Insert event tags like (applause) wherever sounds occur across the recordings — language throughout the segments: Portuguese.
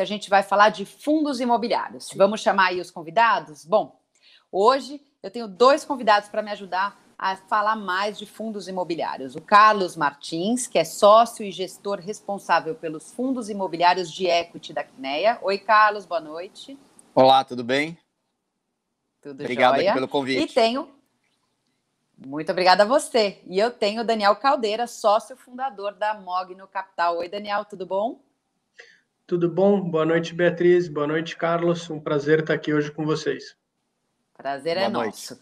a gente vai falar de fundos imobiliários. Sim. Vamos chamar aí os convidados? Bom, hoje eu tenho dois convidados para me ajudar a falar mais de fundos imobiliários. O Carlos Martins, que é sócio e gestor responsável pelos fundos imobiliários de equity da Quineia. Oi, Carlos, boa noite. Olá, tudo bem? Tudo Obrigado pelo convite. E tenho muito obrigada a você. E eu tenho o Daniel Caldeira, sócio fundador da Mogno Capital. Oi, Daniel, tudo bom? Tudo bom? Boa noite, Beatriz. Boa noite, Carlos. Um prazer estar aqui hoje com vocês. Prazer é nosso.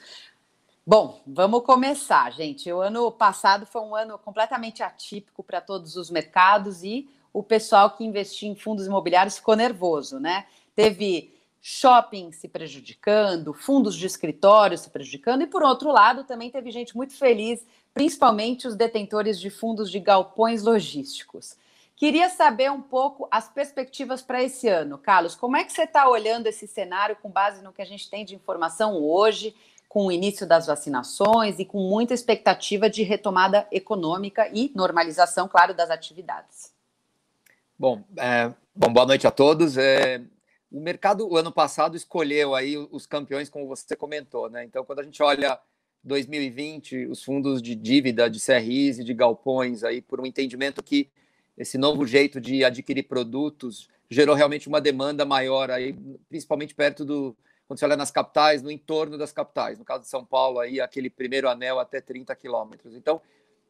Bom, vamos começar, gente. O ano passado foi um ano completamente atípico para todos os mercados e o pessoal que investiu em fundos imobiliários ficou nervoso, né? Teve shopping se prejudicando, fundos de escritório se prejudicando, e por outro lado também teve gente muito feliz, principalmente os detentores de fundos de galpões logísticos. Queria saber um pouco as perspectivas para esse ano. Carlos, como é que você está olhando esse cenário com base no que a gente tem de informação hoje, com o início das vacinações e com muita expectativa de retomada econômica e normalização, claro, das atividades? Bom, é, bom boa noite a todos. É, o mercado, o ano passado, escolheu aí os campeões, como você comentou, né? Então, quando a gente olha 2020, os fundos de dívida, de CRIs e de galpões, aí, por um entendimento que esse novo jeito de adquirir produtos gerou realmente uma demanda maior aí, principalmente perto do quando você olha nas capitais, no entorno das capitais. No caso de São Paulo aí, aquele primeiro anel até 30 quilômetros. Então,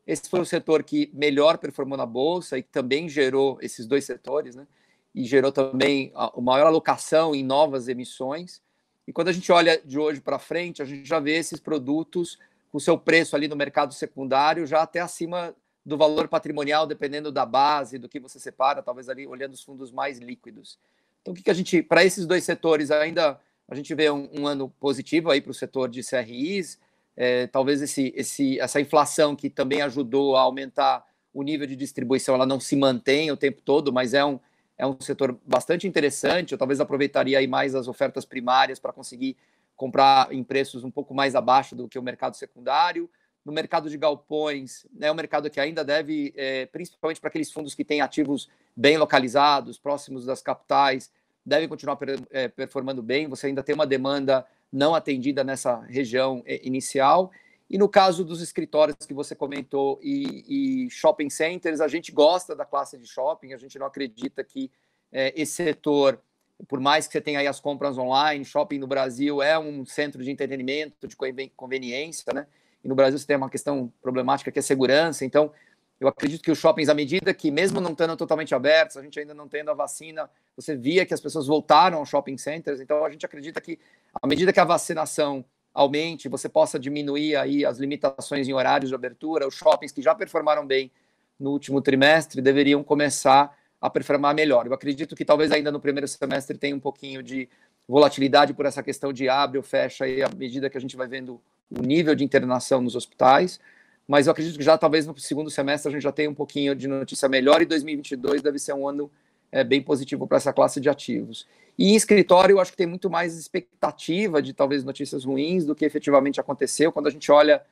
esse foi o setor que melhor performou na bolsa e que também gerou esses dois setores, né? E gerou também a maior alocação em novas emissões. E quando a gente olha de hoje para frente, a gente já vê esses produtos com seu preço ali no mercado secundário já até acima do valor patrimonial, dependendo da base, do que você separa, talvez ali olhando os fundos mais líquidos. Então, o que, que a gente, para esses dois setores, ainda a gente vê um, um ano positivo aí para o setor de CRIs, é, talvez esse, esse, essa inflação que também ajudou a aumentar o nível de distribuição, ela não se mantém o tempo todo, mas é um, é um setor bastante interessante. Eu talvez aproveitaria aí mais as ofertas primárias para conseguir comprar em preços um pouco mais abaixo do que o mercado secundário no mercado de galpões, né, é né, um mercado que ainda deve, é, principalmente para aqueles fundos que têm ativos bem localizados, próximos das capitais, deve continuar per, é, performando bem. Você ainda tem uma demanda não atendida nessa região é, inicial. E no caso dos escritórios que você comentou e, e shopping centers, a gente gosta da classe de shopping, a gente não acredita que é, esse setor por mais que você tenha aí as compras online, shopping no Brasil é um centro de entretenimento, de conveniência, né? no Brasil você tem uma questão problemática que é segurança. Então, eu acredito que os shoppings, à medida que, mesmo não estando totalmente abertos, a gente ainda não tendo a vacina, você via que as pessoas voltaram aos shopping centers. Então, a gente acredita que, à medida que a vacinação aumente, você possa diminuir aí as limitações em horários de abertura, os shoppings que já performaram bem no último trimestre deveriam começar a performar melhor. Eu acredito que talvez ainda no primeiro semestre tenha um pouquinho de volatilidade por essa questão de abre ou fecha aí à medida que a gente vai vendo o nível de internação nos hospitais. Mas eu acredito que já talvez no segundo semestre a gente já tenha um pouquinho de notícia melhor e 2022 deve ser um ano é, bem positivo para essa classe de ativos. E em escritório, eu acho que tem muito mais expectativa de talvez notícias ruins do que efetivamente aconteceu. Quando a gente olha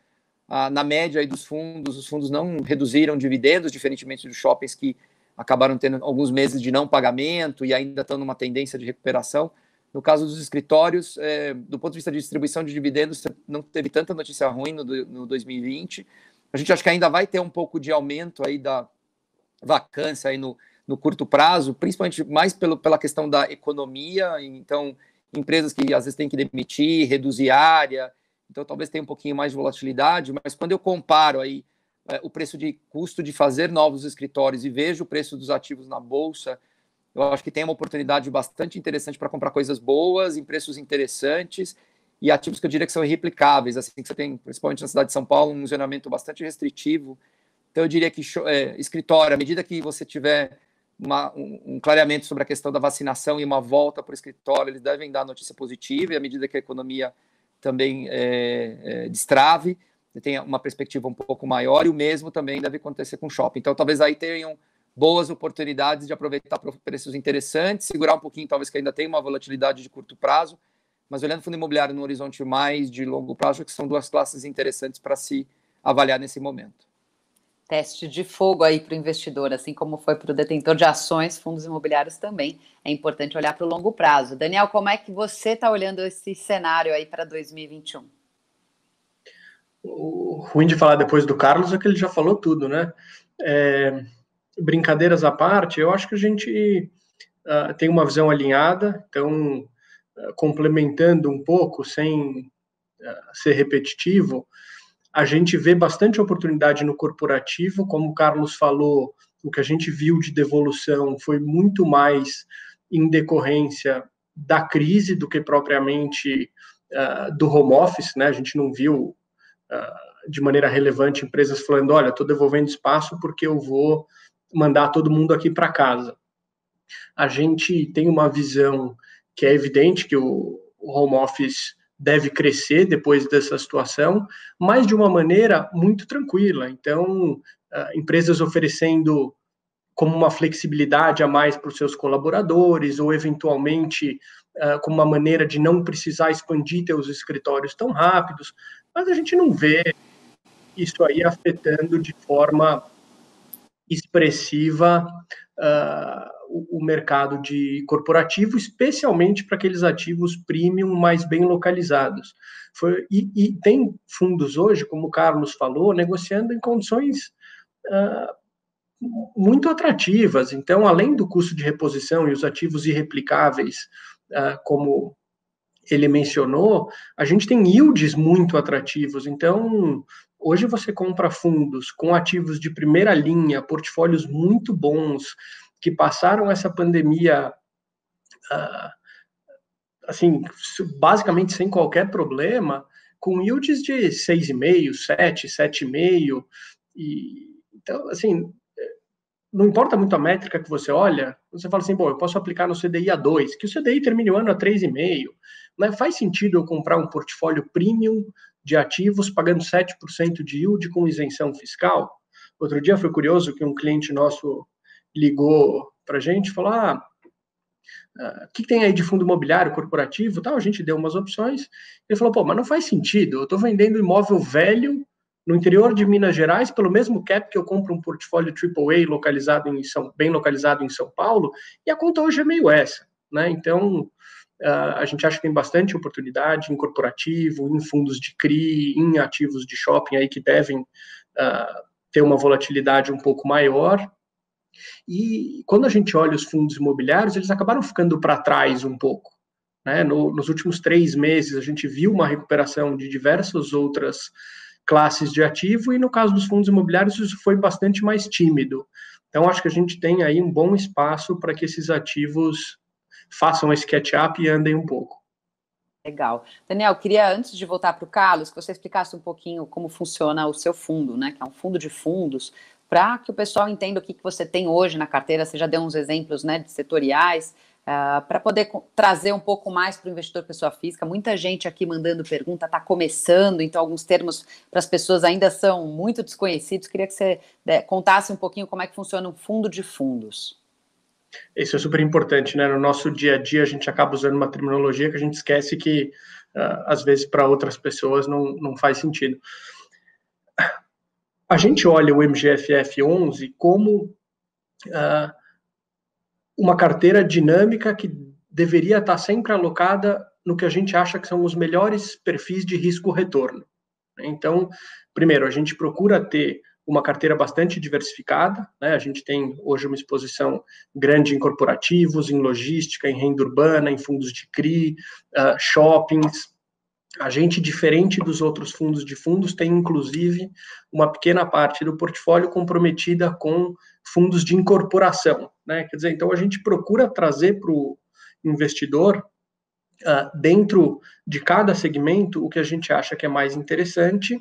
ah, na média aí dos fundos, os fundos não reduziram dividendos, diferentemente dos shoppings que acabaram tendo alguns meses de não pagamento e ainda estão numa tendência de recuperação. No caso dos escritórios, é, do ponto de vista de distribuição de dividendos, não teve tanta notícia ruim no, no 2020. A gente acha que ainda vai ter um pouco de aumento aí da vacância aí no, no curto prazo, principalmente mais pelo, pela questão da economia. Então, empresas que às vezes têm que demitir, reduzir área, então talvez tenha um pouquinho mais de volatilidade, mas quando eu comparo aí é, o preço de custo de fazer novos escritórios e vejo o preço dos ativos na bolsa, eu acho que tem uma oportunidade bastante interessante para comprar coisas boas, em preços interessantes e ativos que eu diria que são irreplicáveis, assim que você tem, principalmente na cidade de São Paulo, um zonamento bastante restritivo. Então eu diria que é, escritório, à medida que você tiver uma, um, um, clareamento sobre a questão da vacinação e uma volta para o escritório, eles devem dar notícia positiva, e à medida que a economia também é, é, destrave, tem uma perspectiva um pouco maior, e o mesmo também deve acontecer com o shopping. Então, talvez aí tenham boas oportunidades de aproveitar preços interessantes, segurar um pouquinho, talvez que ainda tenha uma volatilidade de curto prazo, mas olhando fundo imobiliário no horizonte mais de longo prazo, que são duas classes interessantes para se avaliar nesse momento. Teste de fogo aí para o investidor, assim como foi para o detentor de ações, fundos imobiliários também. É importante olhar para o longo prazo. Daniel, como é que você está olhando esse cenário aí para 2021? O ruim de falar depois do Carlos é que ele já falou tudo, né? É, brincadeiras à parte, eu acho que a gente uh, tem uma visão alinhada, então, uh, complementando um pouco, sem uh, ser repetitivo, a gente vê bastante oportunidade no corporativo, como o Carlos falou, o que a gente viu de devolução foi muito mais em decorrência da crise do que propriamente do home office, né? A gente não viu de maneira relevante empresas falando, olha, estou devolvendo espaço porque eu vou mandar todo mundo aqui para casa. A gente tem uma visão que é evidente que o home office deve crescer depois dessa situação, mas de uma maneira muito tranquila. Então, ah, empresas oferecendo como uma flexibilidade a mais para os seus colaboradores, ou eventualmente ah, como uma maneira de não precisar expandir seus escritórios tão rápidos, mas a gente não vê isso aí afetando de forma expressiva uh, o, o, mercado de corporativo, especialmente para aqueles ativos premium mais bem localizados. Foi, e, e, tem fundos hoje, como o Carlos falou, negociando em condições uh, muito atrativas. Então, além do custo de reposição e os ativos irreplicáveis, uh, como ele mencionou, a gente tem yields muito atrativos. Então, Hoje você compra fundos com ativos de primeira linha, portfólios muito bons, que passaram essa pandemia. Uh, assim, basicamente sem qualquer problema, com yields de 6,5, 7, 7,5. E, então, assim, não importa muito a métrica que você olha, você fala assim, bom, eu posso aplicar no CDI a 2, que o CDI termine o ano a 3,5. Né? Faz sentido eu comprar um portfólio premium de ativos pagando 7% de yield com isenção fiscal. Outro dia foi curioso que um cliente nosso ligou para a gente e falou: ah, o ah, que tem aí de fundo imobiliário corporativo tal? A gente deu umas opções. Ele falou: pô, mas não faz sentido, eu estou vendendo imóvel velho no interior de Minas Gerais, pelo mesmo cap que eu compro um portfólio AAA localizado em São, bem localizado em São Paulo, e a conta hoje é meio essa, né? Então, ah, a gente acha que tem bastante oportunidade em corporativo, em fundos de CRI, em ativos de shopping aí que devem ah, ter uma volatilidade um pouco maior. E quando a gente olha os fundos imobiliários, eles acabaram ficando para trás um pouco. Né? No, nos últimos três meses, a gente viu uma recuperação de diversas outras classes de ativo, e no caso dos fundos imobiliários, isso foi bastante mais tímido. Então, acho que a gente tem aí um bom espaço para que esses ativos façam esse catch-up e andem um pouco. Legal. Daniel, queria, antes de voltar para o Carlos, que você explicasse um pouquinho como funciona o seu fundo, né? Que é um fundo de fundos, para que o pessoal entenda o que, que você tem hoje na carteira. Você já deu uns exemplos né, de setoriais, uh, ah, para poder trazer um pouco mais para o investidor pessoa física. Muita gente aqui mandando pergunta, está começando, então alguns termos para as pessoas ainda são muito desconhecidos. Queria que você né, contasse um pouquinho como é que funciona um fundo de fundos. Isso é super importante, né? No nosso dia a dia, a gente acaba usando uma terminologia que a gente esquece que, ah, às vezes, para outras pessoas não, não faz sentido. A gente olha o MGFF 11 como uh, uma carteira dinâmica que deveria estar tá sempre alocada no que a gente acha que são os melhores perfis de risco-retorno. Então, primeiro, a gente procura ter uma carteira bastante diversificada. Né? A gente tem hoje uma exposição grande em corporativos, em logística, em renda urbana, em fundos de CRI, uh, shoppings. A gente, diferente dos outros fundos de fundos, tem inclusive uma pequena parte do portfólio comprometida com fundos de incorporação. Né? Quer dizer, então a gente procura trazer para o investidor Uh, dentro de cada segmento o que a gente acha que é mais interessante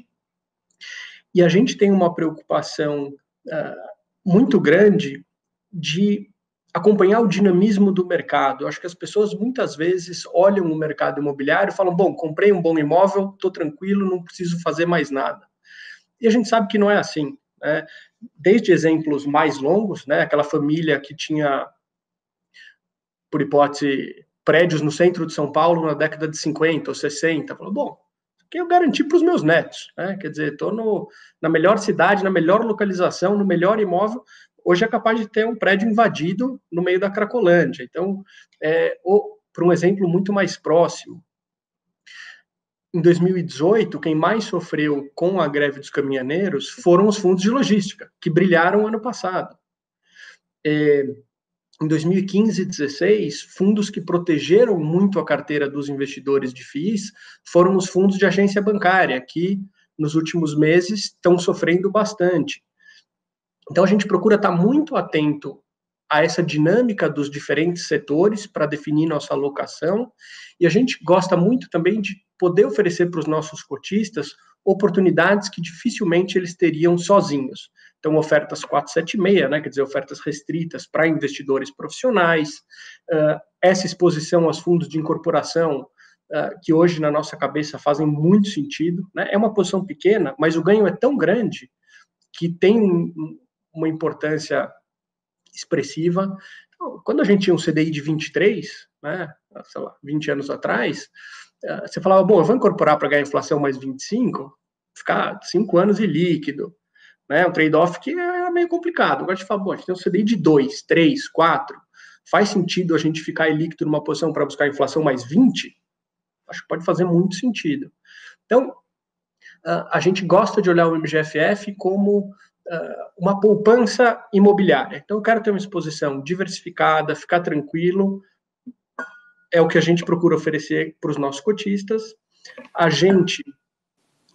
e a gente tem uma preocupação uh, muito grande de acompanhar o dinamismo do mercado. Eu acho que as pessoas muitas vezes olham o mercado imobiliário e falam: bom, comprei um bom imóvel, estou tranquilo, não preciso fazer mais nada. E a gente sabe que não é assim. Né? Desde exemplos mais longos, né? aquela família que tinha, por hipótese, prédios no centro de São Paulo na década de 50 ou 60, falou: bom, que eu garanti para os meus netos. Né? Quer dizer, estou na melhor cidade, na melhor localização, no melhor imóvel. Hoje é capaz de ter um prédio invadido no meio da Cracolândia. Então, é, para um exemplo muito mais próximo, em 2018, quem mais sofreu com a greve dos caminhoneiros foram os fundos de logística, que brilharam ano passado. É, em 2015 e 2016, fundos que protegeram muito a carteira dos investidores de FIIs foram os fundos de agência bancária, que nos últimos meses estão sofrendo bastante. Então, a gente procura estar muito atento a essa dinâmica dos diferentes setores para definir nossa alocação. E a gente gosta muito também de poder oferecer para os nossos cotistas oportunidades que dificilmente eles teriam sozinhos. Então, ofertas 476, né, quer dizer, ofertas restritas para investidores profissionais, uh, essa exposição aos fundos de incorporação, uh, que hoje na nossa cabeça fazem muito sentido. Né? É uma posição pequena, mas o ganho é tão grande que tem uma importância expressiva. Então, quando a gente tinha um CDI de 23, né, sei lá, 20 anos atrás, eh, você falava, bom, eu vou incorporar para ganhar inflação mais 25, ficar 5 anos e líquido. Né, um trade-off que era meio complicado. Agora a gente fala, bom, a gente tem um CDI de 2, 3, 4, faz sentido a gente ficar líquido numa posição para buscar inflação mais 20? Acho que pode fazer muito sentido. Então, ah, a gente gosta de olhar o MGFF como ah, uma poupança imobiliária. Então, eu quero ter uma exposição diversificada, ficar tranquilo. É o que a gente procura oferecer para os nossos cotistas. A gente,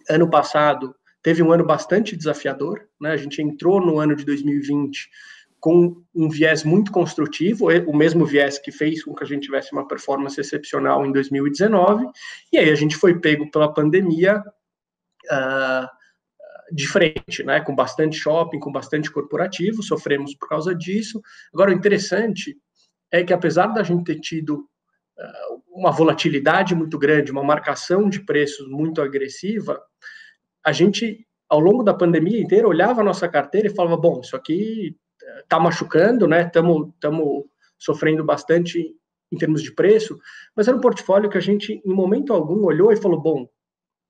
ano passado, teve um ano bastante desafiador. Né? A gente entrou no ano de 2020 com um viés muito construtivo, o mesmo viés que fez com que a gente tivesse uma performance excepcional em 2019. E aí a gente foi pego pela pandemia. Uh, de frente, né, com bastante shopping, com bastante corporativo, sofremos por causa disso. Agora, o interessante é que, apesar da gente ter tido uh, uma volatilidade muito grande, uma marcação de preços muito agressiva, a gente, ao longo da pandemia inteira, olhava a nossa carteira e falava: bom, isso aqui está eh, machucando, né? Estamos sofrendo bastante em termos de preço, mas era um portfólio que a gente, em momento algum, olhou e falou: bom,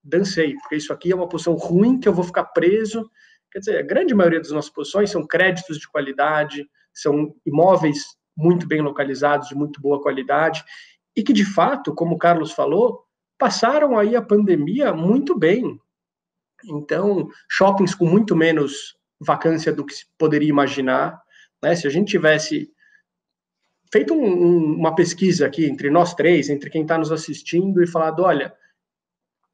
dancei, porque isso aqui é uma posição ruim que eu vou ficar preso. Quer dizer, a grande maioria das nossas posições são créditos de qualidade, são imóveis muito bem localizados, de muito boa qualidade, e que de fato, como o Carlos falou, passaram aí a pandemia muito bem. Então, shoppings com muito menos vacância do que se poderia imaginar, né? Se a gente tivesse feito um, um, uma pesquisa aqui entre nós três, entre quem está nos assistindo e falado, olha,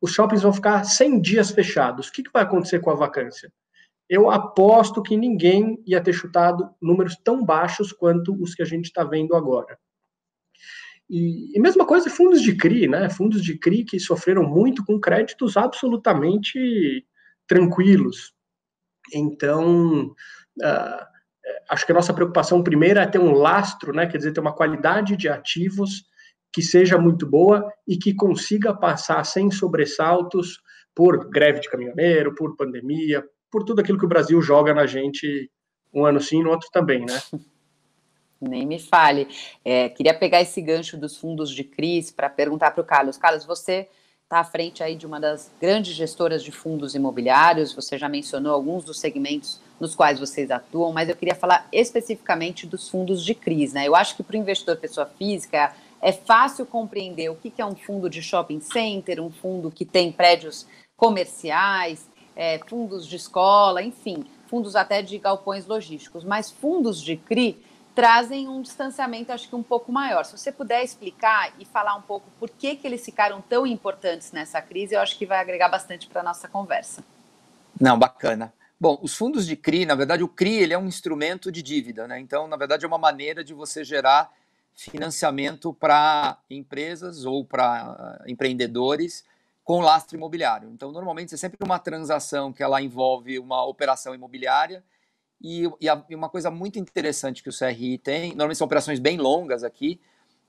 os shoppings vão ficar 100 dias fechados. O que, que vai acontecer com a vacância? Eu aposto que ninguém ia ter chutado números tão baixos quanto os que a gente está vendo agora. E, e, mesma coisa fundos de CRI, né? Fundos de CRI que sofreram muito com créditos absolutamente tranquilos. Então, uh, acho que a nossa preocupação primeira é ter um lastro, né? Quer dizer, ter uma qualidade de ativos que seja muito boa e que consiga passar sem sobressaltos por greve de caminhoneiro, por pandemia, por tudo aquilo que o Brasil joga na gente um ano sim, no outro também, né? (laughs) Nem me fale. É, queria pegar esse gancho dos fundos de crise para perguntar para o Carlos. Carlos, você está à frente aí de uma das grandes gestoras de fundos imobiliários, você já mencionou alguns dos segmentos nos quais vocês atuam, mas eu queria falar especificamente dos fundos de crise. Né? Eu acho que para o investidor pessoa física, é fácil compreender o que, é um fundo de shopping center, um fundo que tem prédios comerciais, é, fundos de escola, enfim, fundos até de galpões logísticos. Mas fundos de CRI trazem um distanciamento, acho que um pouco maior. Se você puder explicar e falar um pouco por que, que eles ficaram tão importantes nessa crise, eu acho que vai agregar bastante para a nossa conversa. Não, bacana. Bom, os fundos de CRI, na verdade, o CRI ele é um instrumento de dívida, né? Então, na verdade, é uma maneira de você gerar financiamento para empresas ou para ah, empreendedores com lastro imobiliário. Então, normalmente, é sempre uma transação que ela envolve uma operação imobiliária e, e, a, e uma coisa muito interessante que o CRI tem, normalmente são operações bem longas aqui,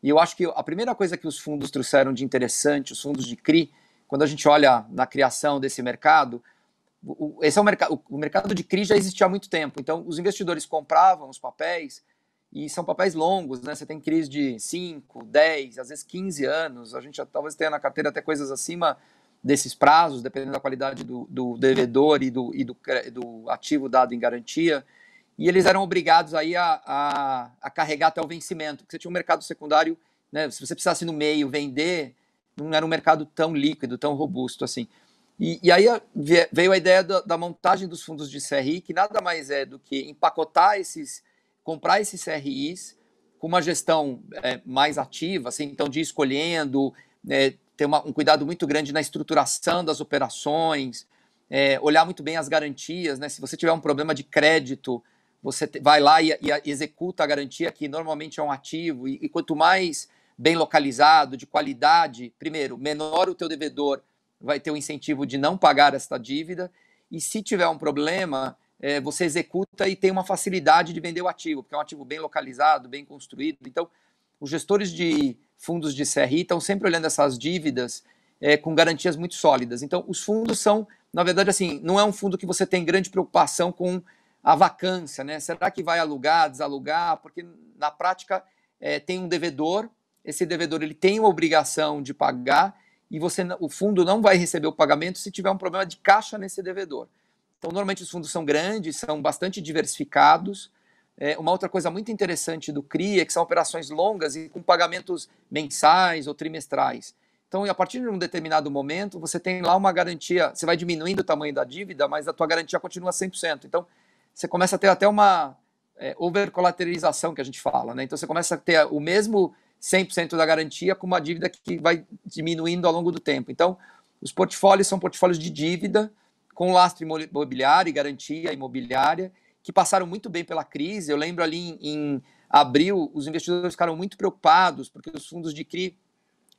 e eu acho que a primeira coisa que os fundos trouxeram de interessante, os fundos de CRI, quando a gente olha na criação desse mercado, o, esse é o mercado, o mercado de CRI já existia há muito tempo. Então, os investidores compravam os papéis e são papéis longos, né? Você tem crise de 5, 10, às vezes 15 anos. A gente já, talvez tenha na carteira até coisas acima desses prazos, dependendo da qualidade do, do devedor e, do, e do, do, ativo dado em garantia. E eles eram obrigados aí a, a, a carregar até o vencimento, porque você tinha um mercado secundário, né? Se você precisasse no meio vender, não era um mercado tão líquido, tão robusto assim. E, e aí veio a ideia da, da, montagem dos fundos de CRI, que nada mais é do que empacotar esses comprar esses CRIs com uma gestão é, mais ativa, assim, então de ir escolhendo, é, ter uma, um cuidado muito grande na estruturação das operações, é, olhar muito bem as garantias, né? Se você tiver um problema de crédito, você te, vai lá e, e, executa a garantia, que normalmente é um ativo, e, e, quanto mais bem localizado, de qualidade, primeiro, menor o teu devedor vai ter o incentivo de não pagar esta dívida, e se tiver um problema, é, você executa e tem uma facilidade de vender o ativo, porque é um ativo bem localizado, bem construído. Então, os gestores de fundos de CRI estão sempre olhando essas dívidas é, com garantias muito sólidas. Então, os fundos são, na verdade, assim, não é um fundo que você tem grande preocupação com a vacância, né? Será que vai alugar, desalugar? Porque na prática é, tem um devedor, esse devedor ele tem uma obrigação de pagar e você, o fundo não vai receber o pagamento se tiver um problema de caixa nesse devedor. Então, normalmente os fundos são grandes, são bastante diversificados. É, uma outra coisa muito interessante do CRI é que são operações longas e com pagamentos mensais ou trimestrais. Então, a partir de um determinado momento, você tem lá uma garantia, você vai diminuindo o tamanho da dívida, mas a tua garantia continua 100%. Então, você começa a ter até uma é, overcolateralização que a gente fala, né? Então, você começa a ter o mesmo 100% da garantia com uma dívida que vai diminuindo ao longo do tempo. Então, os portfólios são portfólios de dívida, com lastro imobiliário e garantia imobiliária, que passaram muito bem pela crise. Eu lembro ali em, em abril, os investidores ficaram muito preocupados, porque os fundos de CRI,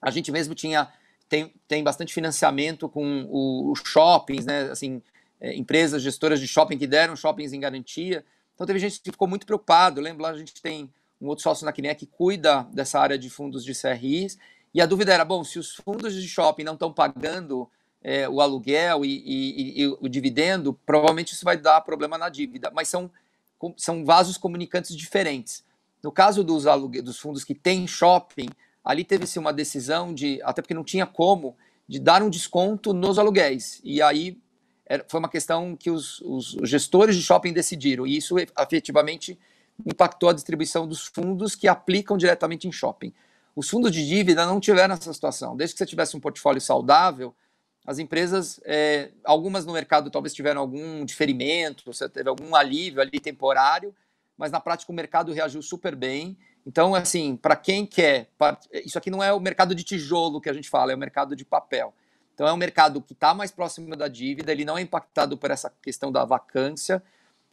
a gente mesmo tinha, tem, tem bastante financiamento com os shoppings, né? Assim, é, empresas gestoras de shopping que deram shoppings em garantia. Então teve gente que ficou muito preocupado. Eu lembro lá a gente tem um outro sócio na Quinea que cuida dessa área de fundos de CRIs. E a dúvida era, bom, se os fundos de shopping não estão pagando é, o aluguel e, e, e, o dividendo, provavelmente isso vai dar problema na dívida, mas são, são vasos comunicantes diferentes. No caso dos, alugue dos fundos que têm shopping, ali teve-se uma decisão de, até porque não tinha como, de dar um desconto nos aluguéis. E aí era, foi uma questão que os, os gestores de shopping decidiram, e isso efetivamente impactou a distribuição dos fundos que aplicam diretamente em shopping. Os fundos de dívida não tiveram essa situação. Desde que você tivesse um portfólio saudável, as empresas, é, algumas no mercado talvez tiveram algum diferimento, você teve algum alívio ali temporário, mas na prática o mercado reagiu super bem. Então, assim, para quem quer, pra, isso aqui não é o mercado de tijolo que a gente fala, é o mercado de papel. Então, é um mercado que está mais próximo da dívida, ele não é impactado por essa questão da vacância,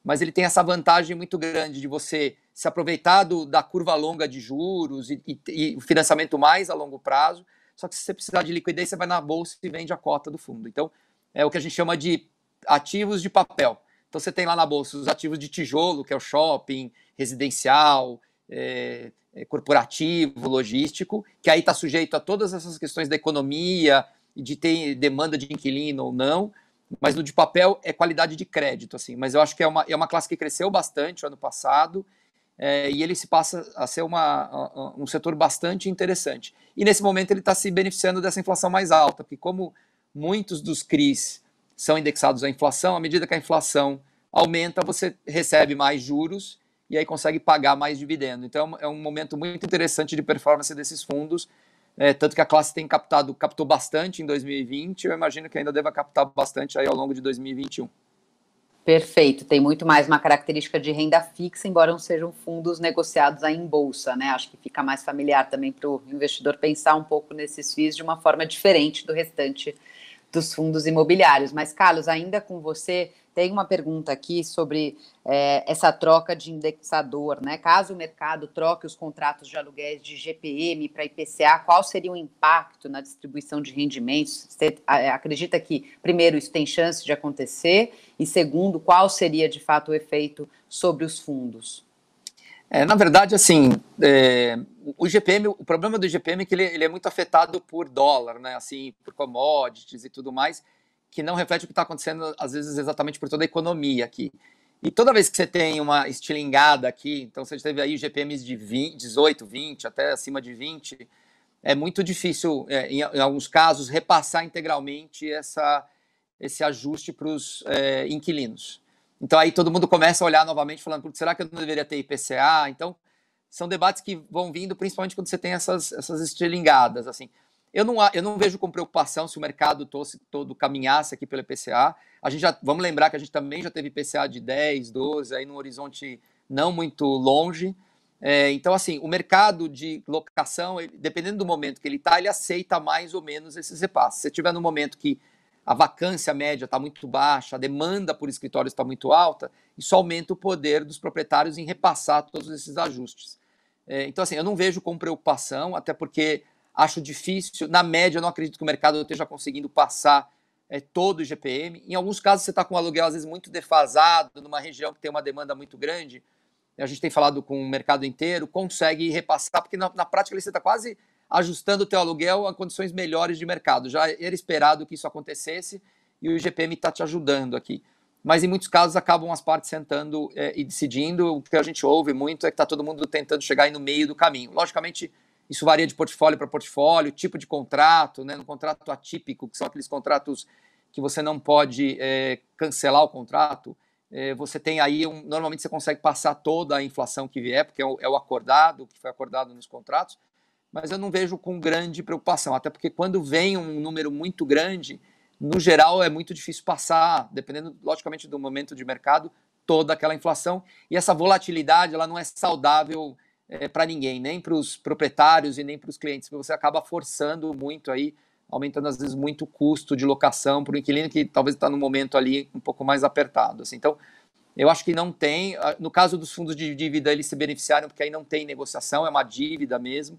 mas ele tem essa vantagem muito grande de você se aproveitar do, da curva longa de juros e, e, e financiamento mais a longo prazo só que se você precisar de liquidez, você vai na bolsa e vende a cota do fundo. Então, é o que a gente chama de ativos de papel. Então, você tem lá na bolsa os ativos de tijolo, que é o shopping, residencial, é, é, corporativo, logístico, que aí está sujeito a todas essas questões da economia, de ter demanda de inquilino ou não, mas no de papel é qualidade de crédito, assim. Mas eu acho que é uma, é uma classe que cresceu bastante o ano passado é, e ele se passa a ser uma, um setor bastante interessante. E nesse momento ele está se beneficiando dessa inflação mais alta, porque como muitos dos CRIs são indexados à inflação, à medida que a inflação aumenta, você recebe mais juros e aí consegue pagar mais dividendo. Então é um é momento muito interessante de performance desses fundos, é, tanto que a classe tem captado, captou bastante em 2020, eu imagino que ainda deva captar bastante aí ao longo de 2021. Perfeito. Tem muito mais uma característica de renda fixa, embora não sejam fundos negociados aí em bolsa, né? Acho que fica mais familiar também para o investidor pensar um pouco nesses FIIs de uma forma diferente do restante dos fundos imobiliários. Mas, Carlos, ainda com você, tem uma pergunta aqui sobre é, essa troca de indexador, né? Caso o mercado troque os contratos de aluguéis de GPM para IPCA, qual seria o impacto na distribuição de rendimentos? Você é, acredita que, primeiro, isso tem chance de acontecer? E segundo, qual seria de fato o efeito sobre os fundos? É, na verdade, assim, é, o GPM, o problema do GPM é que ele, ele, é muito afetado por dólar, né? Assim, por commodities e tudo mais que não reflete o que está acontecendo, às vezes, exatamente por toda a economia aqui. E toda vez que você tem uma estilingada aqui, então você teve aí GPMs de 20, 18, 20, até acima de 20, é muito difícil, é, em, em, alguns casos, repassar integralmente essa, esse ajuste para os é, inquilinos. Então aí todo mundo começa a olhar novamente, falando, será que eu não deveria ter IPCA? Então, são debates que vão vindo, principalmente quando você tem essas, essas estilingadas, assim. Eu não, eu não vejo com preocupação se o mercado todo, todo caminhasse aqui pelo IPCA. A gente já, vamos lembrar que a gente também já teve IPCA de 10, 12, aí num horizonte não muito longe. É, então, assim, o mercado de locação, ele, dependendo do momento que ele está, ele aceita mais ou menos esses repasses. Se tiver estiver no momento que a vacância média está muito baixa, a demanda por escritórios está muito alta, isso aumenta o poder dos proprietários em repassar todos esses ajustes. É, então, assim, eu não vejo com preocupação, até porque Acho difícil. Na média, eu não acredito que o mercado esteja conseguindo passar é, todo o GPM. Em alguns casos, você está com um aluguel, às vezes, muito defasado, numa região que tem uma demanda muito grande. A gente tem falado com o mercado inteiro, consegue repassar, porque na, na prática você está quase ajustando o teu aluguel a condições melhores de mercado. Já era esperado que isso acontecesse e o GPM está te ajudando aqui. Mas em muitos casos acabam as partes sentando é, e decidindo. O que a gente ouve muito é que está todo mundo tentando chegar aí no meio do caminho. Logicamente, isso varia de portfólio para portfólio, tipo de contrato, né? No contrato atípico, que são aqueles contratos que você não pode é, cancelar o contrato. É, você tem aí, um, normalmente você consegue passar toda a inflação que vier, porque é o, é o acordado, que foi acordado nos contratos, mas eu não vejo com grande preocupação, até porque quando vem um número muito grande, no geral é muito difícil passar, dependendo, logicamente, do momento de mercado, toda aquela inflação. E essa volatilidade, ela não é saudável é, eh, para ninguém, nem para os proprietários e nem para os clientes. Você acaba forçando muito aí, aumentando às vezes muito o custo de locação para o inquilino que talvez está no momento ali um pouco mais apertado. Assim. Então, eu acho que não tem. Ah, no caso dos fundos de dívida, eles se beneficiaram porque aí não tem negociação, é uma dívida mesmo.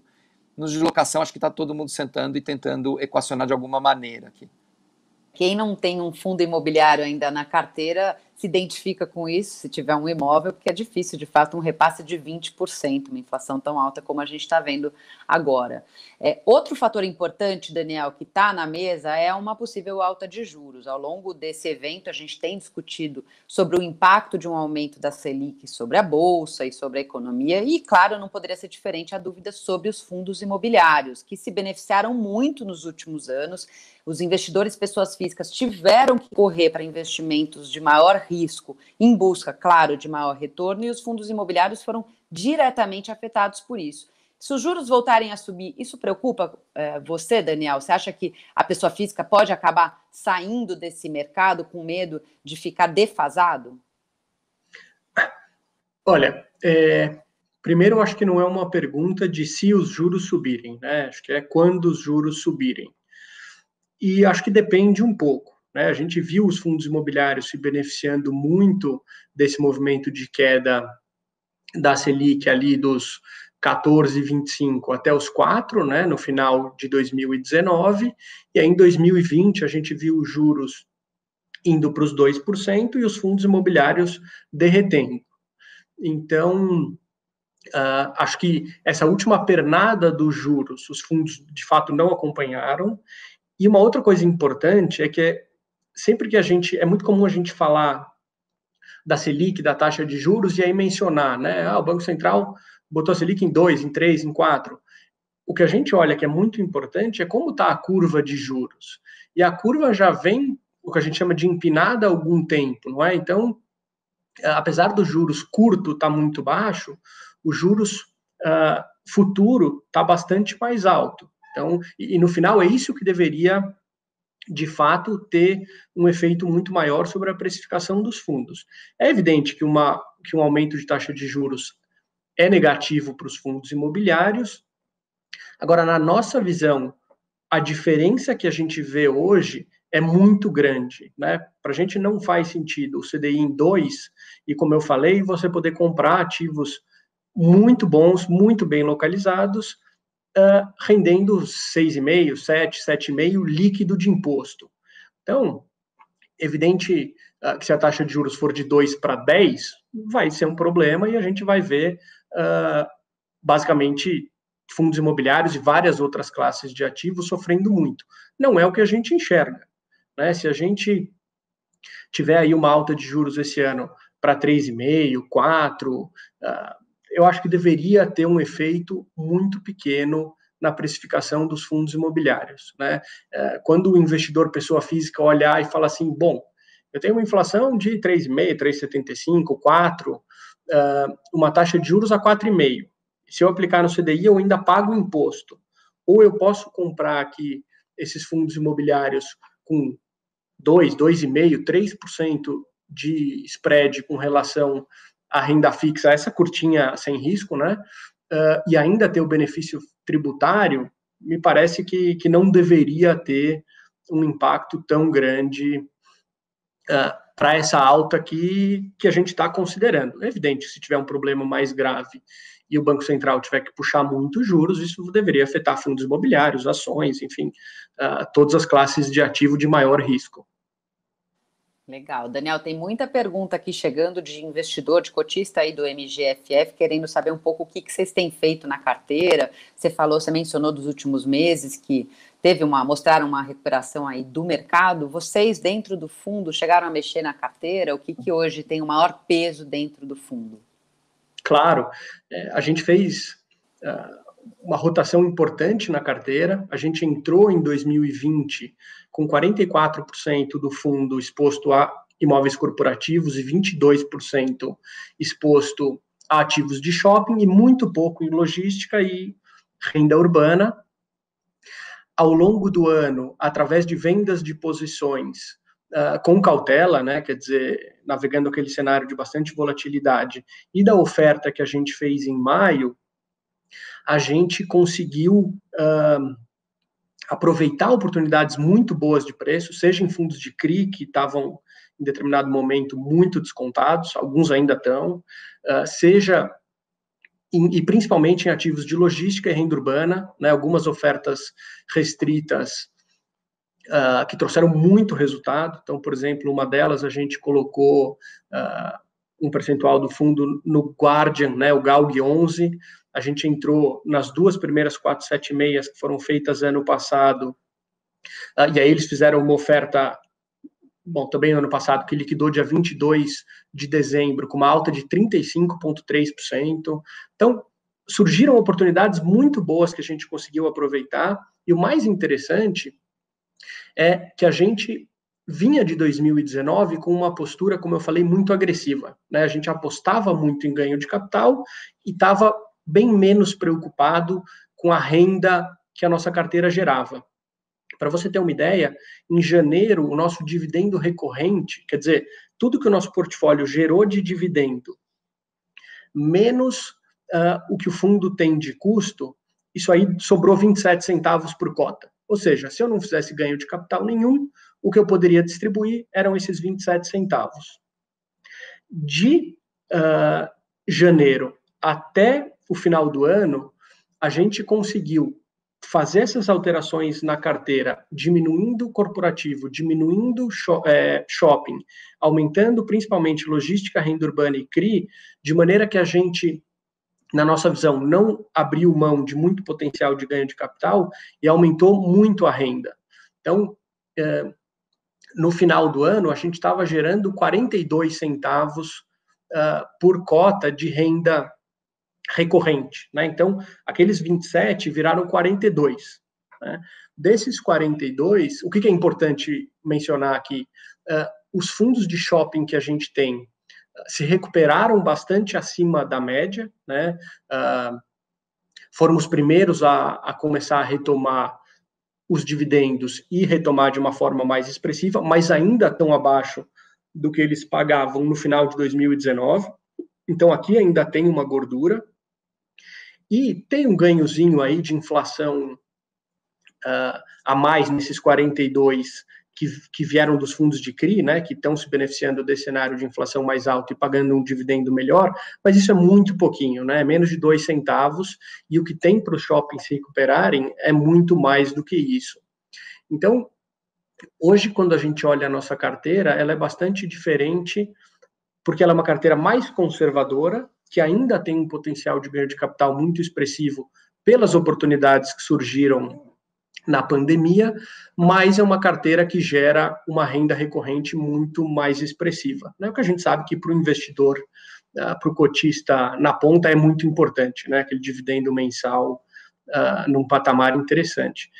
Nos de locação, acho que está todo mundo sentando e tentando equacionar de alguma maneira aqui. Quem não tem um fundo imobiliário ainda na carteira se identifica com isso, se tiver um imóvel, porque é difícil, de fato, um repasse de 20%, uma inflação tão alta como a gente está vendo agora. É, outro fator importante, Daniel, que está na mesa é uma possível alta de juros. Ao longo desse evento, a gente tem discutido sobre o impacto de um aumento da Selic sobre a Bolsa e sobre a economia, e, claro, não poderia ser diferente a dúvida sobre os fundos imobiliários, que se beneficiaram muito nos últimos anos. Os investidores, pessoas físicas, tiveram que correr para investimentos de maior risco, em busca, claro, de maior retorno, e os fundos imobiliários foram diretamente afetados por isso. Se os juros voltarem a subir, isso preocupa é, você, Daniel? Você acha que a pessoa física pode acabar saindo desse mercado com medo de ficar defasado? Olha, é, primeiro eu acho que não é uma pergunta de se os juros subirem, né? Acho que é quando os juros subirem. E acho que depende um pouco. Né? A gente viu os fundos imobiliários se beneficiando muito desse movimento de queda da Selic ali dos 14 25 até os 4, né, no final de 2019, e aí em 2020 a gente viu os juros indo para os 2% e os fundos imobiliários derretendo. Então, uh, acho que essa última pernada dos juros, os fundos de fato não acompanharam. E uma outra coisa importante é que é, sempre que a gente. É muito comum a gente falar da Selic, da taxa de juros, e aí mencionar, né? Ah, o Banco Central botou a Selic em 2, em 3, em 4. O que a gente olha que é muito importante é como está a curva de juros. E a curva já vem, o que a gente chama de empinada há algum tempo, não é? Então, eh, apesar dos juros curto estar tá muito baixo, os juros uh, futuro está bastante mais alto. Então, e, e no final é isso que deveria de fato ter um efeito muito maior sobre a precificação dos fundos. É evidente que, uma, que um aumento de taxa de juros é negativo para os fundos imobiliários. Agora, na nossa visão, a diferença que a gente vê hoje é muito grande, né? Para a gente não faz sentido o CDI em 2 e, como eu falei, você poder comprar ativos muito bons, muito bem localizados, uh, rendendo 6,5, 7, 7,5 líquido de imposto. Então, evidente uh, que se a taxa de juros for de 2 para 10, vai ser um problema e a gente vai ver ah, basicamente fundos imobiliários e várias outras classes de ativos sofrendo muito. Não é o que a gente enxerga. Né? Se a gente tiver aí uma alta de juros esse ano para 3,5, 4, uh, eu acho que deveria ter um efeito muito pequeno na precificação dos fundos imobiliários. Né? Uh, quando o investidor, pessoa física, olhar e falar assim, bom, eu tenho uma inflação de 3,5, 3,75, 4, uh, uma taxa de juros a 4,5%. Se eu aplicar no CDI, eu ainda pago imposto. Ou eu posso comprar aqui esses fundos imobiliários com 2, 2,5%, 3% de spread com relação à renda fixa, essa curtinha sem risco, né? Uh, e ainda ter o benefício tributário, me parece que, que não deveria ter um impacto tão grande uh, para essa alta que, que a gente está considerando. É evidente, se tiver um problema mais grave e o Banco Central tiver que puxar muitos juros, isso deveria afetar fundos imobiliários, ações, enfim, uh, todas as classes de ativo de maior risco. Legal. Daniel, tem muita pergunta aqui chegando de investidor, de cotista aí do MGFF, querendo saber um pouco o que, que vocês têm feito na carteira. Você falou, você mencionou dos últimos meses que teve uma, mostraram uma recuperação aí do mercado. Vocês, dentro do fundo, chegaram a mexer na carteira? O que, que hoje tem o maior peso dentro do fundo? Claro. É, a gente fez ah, uma rotação importante na carteira. A gente entrou em 2020 com 44% do fundo exposto a imóveis corporativos e 22% exposto a ativos de shopping e muito pouco em logística e renda urbana. Ao longo do ano, através de vendas de posições uh, com cautela, né, quer dizer, navegando aquele cenário de bastante volatilidade, e da oferta que a gente fez em maio, a gente conseguiu uh, aproveitar oportunidades muito boas de preço, seja em fundos de CRI que estavam em determinado momento muito descontados, alguns ainda estão, ah, seja em, e principalmente em ativos de logística e renda urbana, né, algumas ofertas restritas uh, que trouxeram muito resultado. Então, por exemplo, uma delas a gente colocou uh, um percentual do fundo no Guardian, né, o GALG 11. A gente entrou nas duas primeiras 476 que foram feitas ano passado, ah, e aí eles fizeram uma oferta, bom, também ano passado, que liquidou dia 22 de dezembro, com uma alta de 35,3%. Então, surgiram oportunidades muito boas que a gente conseguiu aproveitar, e o mais interessante é que a gente vinha de 2019 com uma postura, como eu falei, muito agressiva. Né? A gente apostava muito em ganho de capital e estava bem menos preocupado com a renda que a nossa carteira gerava. Para você ter uma ideia, em janeiro, o nosso dividendo recorrente, quer dizer, tudo que o nosso portfólio gerou de dividendo, menos uh, o que o fundo tem de custo, isso aí sobrou 27 centavos por cota. Ou seja, se eu não fizesse ganho de capital nenhum, o que eu poderia distribuir eram esses 27 centavos. De uh, janeiro até o final do ano, a gente conseguiu fazer essas alterações na carteira, diminuindo o corporativo, diminuindo eh, shopping, aumentando principalmente logística, renda urbana e CRI, de maneira que a gente na nossa visão, não abriu mão de muito potencial de ganho de capital e aumentou muito a renda. Então, é, no final do ano, a gente estava gerando 42 centavos uh, por cota de renda recorrente. Né? Então, aqueles 27 viraram 42. Né? Desses 42, o que, que é importante mencionar aqui? Uh, os fundos de shopping que a gente tem se recuperaram bastante acima da média, né? Uh, foram os primeiros a, a começar a retomar os dividendos e retomar de uma forma mais expressiva, mas ainda estão abaixo do que eles pagavam no final de 2019. Então aqui ainda tem uma gordura e tem um ganhozinho aí de inflação uh, a mais nesses 42 que, que vieram dos fundos de CRI, né, que estão se beneficiando desse cenário de inflação mais alta e pagando um dividendo melhor, mas isso é muito pouquinho, né, menos de dois centavos, e o que tem para os shoppings se recuperarem é muito mais do que isso. Então, hoje, quando a gente olha a nossa carteira, ela é bastante diferente, porque ela é uma carteira mais conservadora, que ainda tem um potencial de ganho de capital muito expressivo pelas oportunidades que surgiram na pandemia, mas é uma carteira que gera uma renda recorrente muito mais expressiva. Né? O que a gente sabe que para o investidor, uh, ah, para o cotista na ponta é muito importante, né? aquele dividendo mensal uh, num patamar interessante.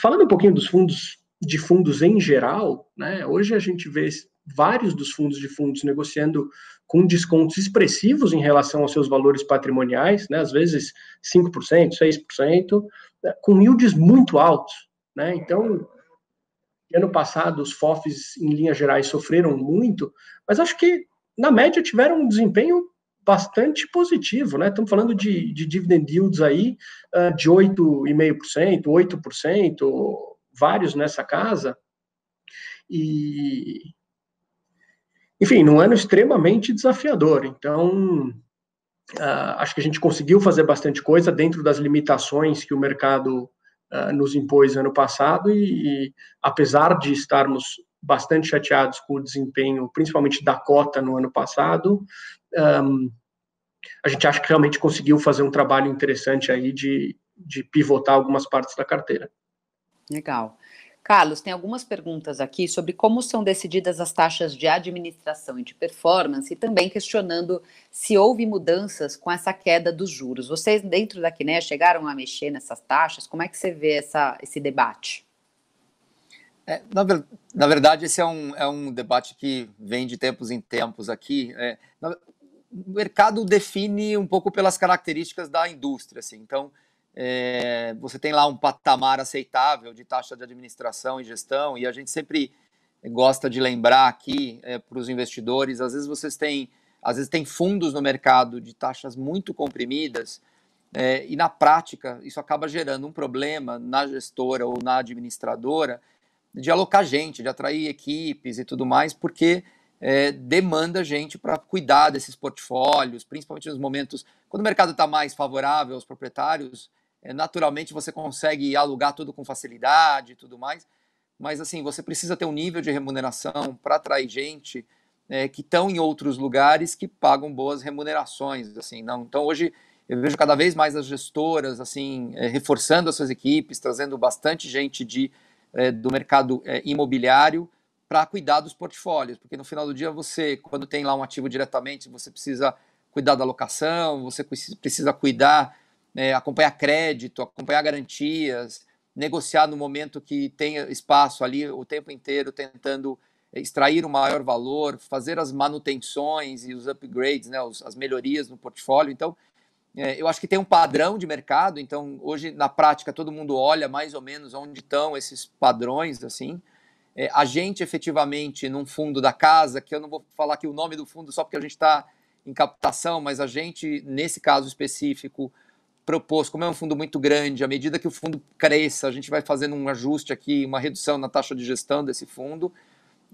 Falando um pouquinho dos fundos, de fundos em geral, né? hoje a gente vê vários dos fundos de fundos negociando com descontos expressivos em relação aos seus valores patrimoniais, né, às vezes 5%, 6%, né? com yields muito altos. Né? Então, ano passado, os FOFs, em linhas gerais, sofreram muito, mas acho que, na média, tiveram um desempenho bastante positivo, né? Estamos falando de, de dividend yields aí ah, de 8,5%, 8%, vários nessa casa. E, enfim, num ano extremamente desafiador. Então, uh, acho que a gente conseguiu fazer bastante coisa dentro das limitações que o mercado uh, nos impôs ano passado, e, e, apesar de estarmos bastante chateados com o desempenho, principalmente da cota no ano passado, um, a gente acha que realmente conseguiu fazer um trabalho interessante aí de, de pivotar algumas partes da carteira. Legal. Carlos, tem algumas perguntas aqui sobre como são decididas as taxas de administração e de performance, e também questionando se houve mudanças com essa queda dos juros. Vocês, dentro da Quiné, chegaram a mexer nessas taxas? Como é que você vê essa, esse debate? É, na, na, verdade, esse é um, é um debate que vem de tempos em tempos aqui. É, na, o mercado define um pouco pelas características da indústria. Assim, então, é, você tem lá um patamar aceitável de taxa de administração e gestão, e a gente sempre gosta de lembrar aqui é, para os investidores, às vezes vocês têm, às vezes tem fundos no mercado de taxas muito comprimidas, é, e na prática isso acaba gerando um problema na gestora ou na administradora de alocar gente, de atrair equipes e tudo mais, porque é, demanda gente para cuidar desses portfólios, principalmente nos momentos quando o mercado está mais favorável aos proprietários, é, naturalmente você consegue alugar tudo com facilidade e tudo mais, mas assim, você precisa ter um nível de remuneração para atrair gente é, que estão em outros lugares que pagam boas remunerações, assim, não. Então hoje eu vejo cada vez mais as gestoras assim é, reforçando as suas equipes, trazendo bastante gente de, é, do mercado é, imobiliário para cuidar dos portfólios, porque no final do dia você, quando tem lá um ativo diretamente, você precisa cuidar da locação, você precisa cuidar é, acompanhar crédito, acompanhar garantias, negociar no momento que tenha espaço ali o tempo inteiro tentando extrair o um maior valor, fazer as manutenções e os upgrades, né, os, as melhorias no portfólio. Então, é, eu acho que tem um padrão de mercado. Então, hoje na prática todo mundo olha mais ou menos onde estão esses padrões, assim. É, a gente efetivamente num fundo da casa, que eu não vou falar aqui o nome do fundo só porque a gente está em captação, mas a gente nesse caso específico propôs como é um fundo muito grande, à medida que o fundo cresça, a gente vai fazendo um ajuste aqui, uma redução na taxa de gestão desse fundo.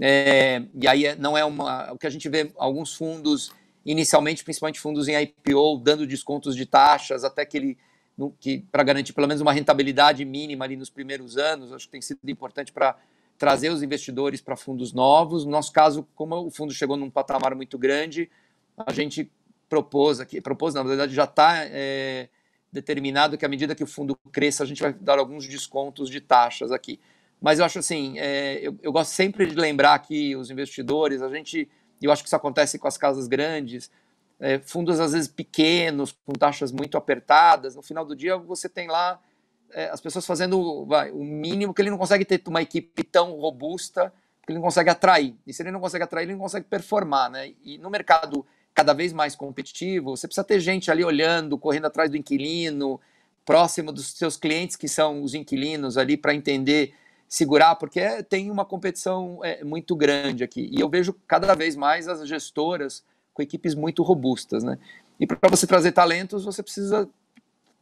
É, e aí é, não é uma. O que a gente vê alguns fundos, inicialmente, principalmente fundos em IPO, dando descontos de taxas até que ele. Para garantir pelo menos uma rentabilidade mínima ali nos primeiros anos, acho que tem sido importante para trazer os investidores para fundos novos. No nosso caso, como o fundo chegou num patamar muito grande, a gente propôs aqui, propôs, na verdade, já está é, determinado que à medida que o fundo cresça, a gente vai dar alguns descontos de taxas aqui. Mas eu acho assim, é, eu, eu, gosto sempre de lembrar que os investidores, a gente, eu acho que isso acontece com as casas grandes, é, fundos às vezes pequenos, com taxas muito apertadas, no final do dia você tem lá é, as pessoas fazendo vai, o mínimo que ele não consegue ter uma equipe tão robusta, que ele não consegue atrair. E se ele não consegue atrair, ele não consegue performar. Né? E no mercado cada vez mais competitivo, você precisa ter gente ali olhando, correndo atrás do inquilino, próximo dos seus clientes que são os inquilinos ali para entender, segurar, porque é, tem uma competição é, muito grande aqui. E eu vejo cada vez mais as gestoras com equipes muito robustas, né? E para você trazer talentos, você precisa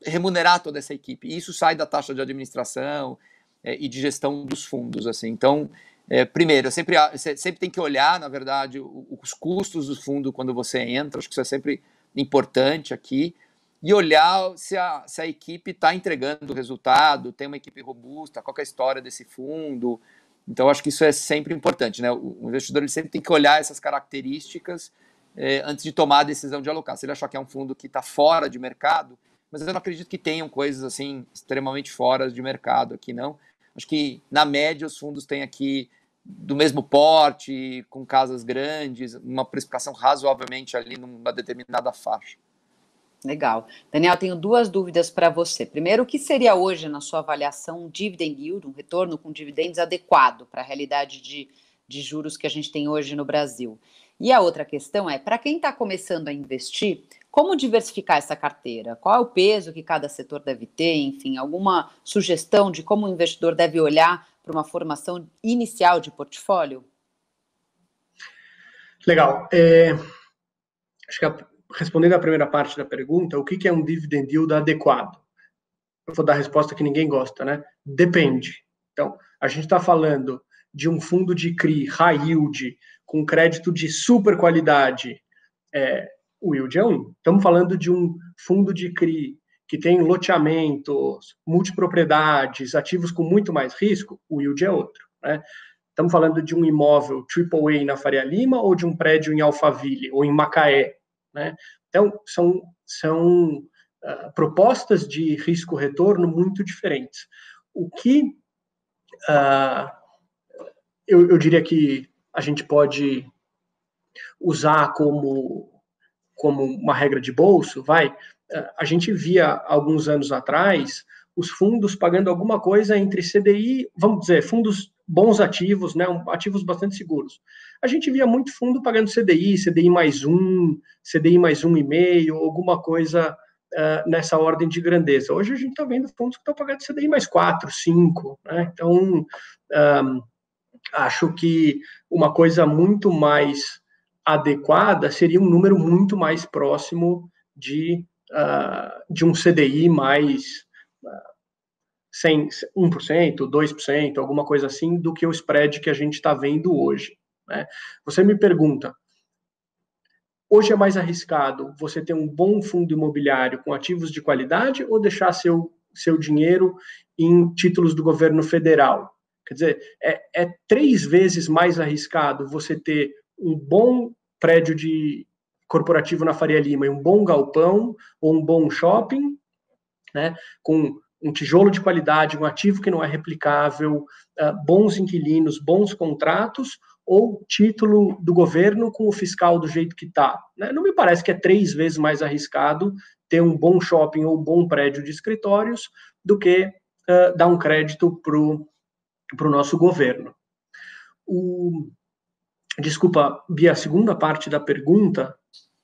remunerar toda essa equipe. E isso sai da taxa de administração é, e de gestão dos fundos, assim. Então, é, primeiro, sempre, sempre tem que olhar, na verdade, os custos do fundo quando você entra, acho que isso é sempre importante aqui, e olhar se a, se a equipe está entregando o resultado, tem uma equipe robusta, qual é a história desse fundo. Então, acho que isso é sempre importante, né? O, o investidor ele sempre tem que olhar essas características é, antes de tomar a decisão de alocar. Se ele achar que é um fundo que está fora de mercado, mas eu não acredito que tenham coisas assim extremamente fora de mercado aqui, não. Acho que, na média, os fundos têm aqui do mesmo porte, com casas grandes, uma precificação razoavelmente ali numa determinada faixa. Legal. Daniel, tenho duas dúvidas para você. Primeiro, o que seria hoje, na sua avaliação, um dividend yield, um retorno com dividendos adequado para a realidade de, de juros que a gente tem hoje no Brasil? E a outra questão é, para quem está começando a investir, como diversificar essa carteira? Qual é o peso que cada setor deve ter? Enfim, alguma sugestão de como o investidor deve olhar para uma formação inicial de portfólio? Legal. É, acho que a, respondendo à primeira parte da pergunta, o que, que é um dividend yield adequado? Eu vou dar a resposta que ninguém gosta, né? Depende. Então, a gente está falando de um fundo de CRI high yield com crédito de super qualidade, é, o yield é Um. Estamos falando de um fundo de CRI que tem loteamentos, multipropriedades, ativos com muito mais risco, o yield é outro. Né? Estamos falando de um imóvel AAA na Faria Lima ou de um prédio em Alphaville ou em Macaé. Né? Então, são, são uh, propostas de risco-retorno muito diferentes. O que uh, eu, eu diria que a gente pode usar como, como uma regra de bolso, vai, a gente via alguns anos atrás os fundos pagando alguma coisa entre CDI, vamos dizer, fundos bons ativos, né, ativos bastante seguros. A gente via muito fundo pagando CDI, CDI mais um, CDI mais um e meio, alguma coisa uh, nessa ordem de grandeza. Hoje a gente está vendo fundos que estão pagando CDI mais quatro, cinco. Né? Então, um, acho que uma coisa muito mais adequada seria um número muito mais próximo de uh, de um CDI mais uh, sem 1%, 2%, alguma coisa assim, do que o spread que a gente está vendo hoje. Né? Você me pergunta, hoje é mais arriscado você ter um bom fundo imobiliário com ativos de qualidade ou deixar seu, seu dinheiro em títulos do governo federal? Quer dizer, é, é três vezes mais arriscado você ter um bom prédio de, corporativo na Faria Lima e um bom galpão ou um bom shopping, né, com um tijolo de qualidade, um ativo que não é replicável, ah, bons inquilinos, bons contratos, ou título do governo com o fiscal do jeito que está. Né? Não me parece que é três vezes mais arriscado ter um bom shopping ou um bom prédio de escritórios do que uh, dar um crédito para o nosso governo. O, desculpa, Bia, a segunda parte da pergunta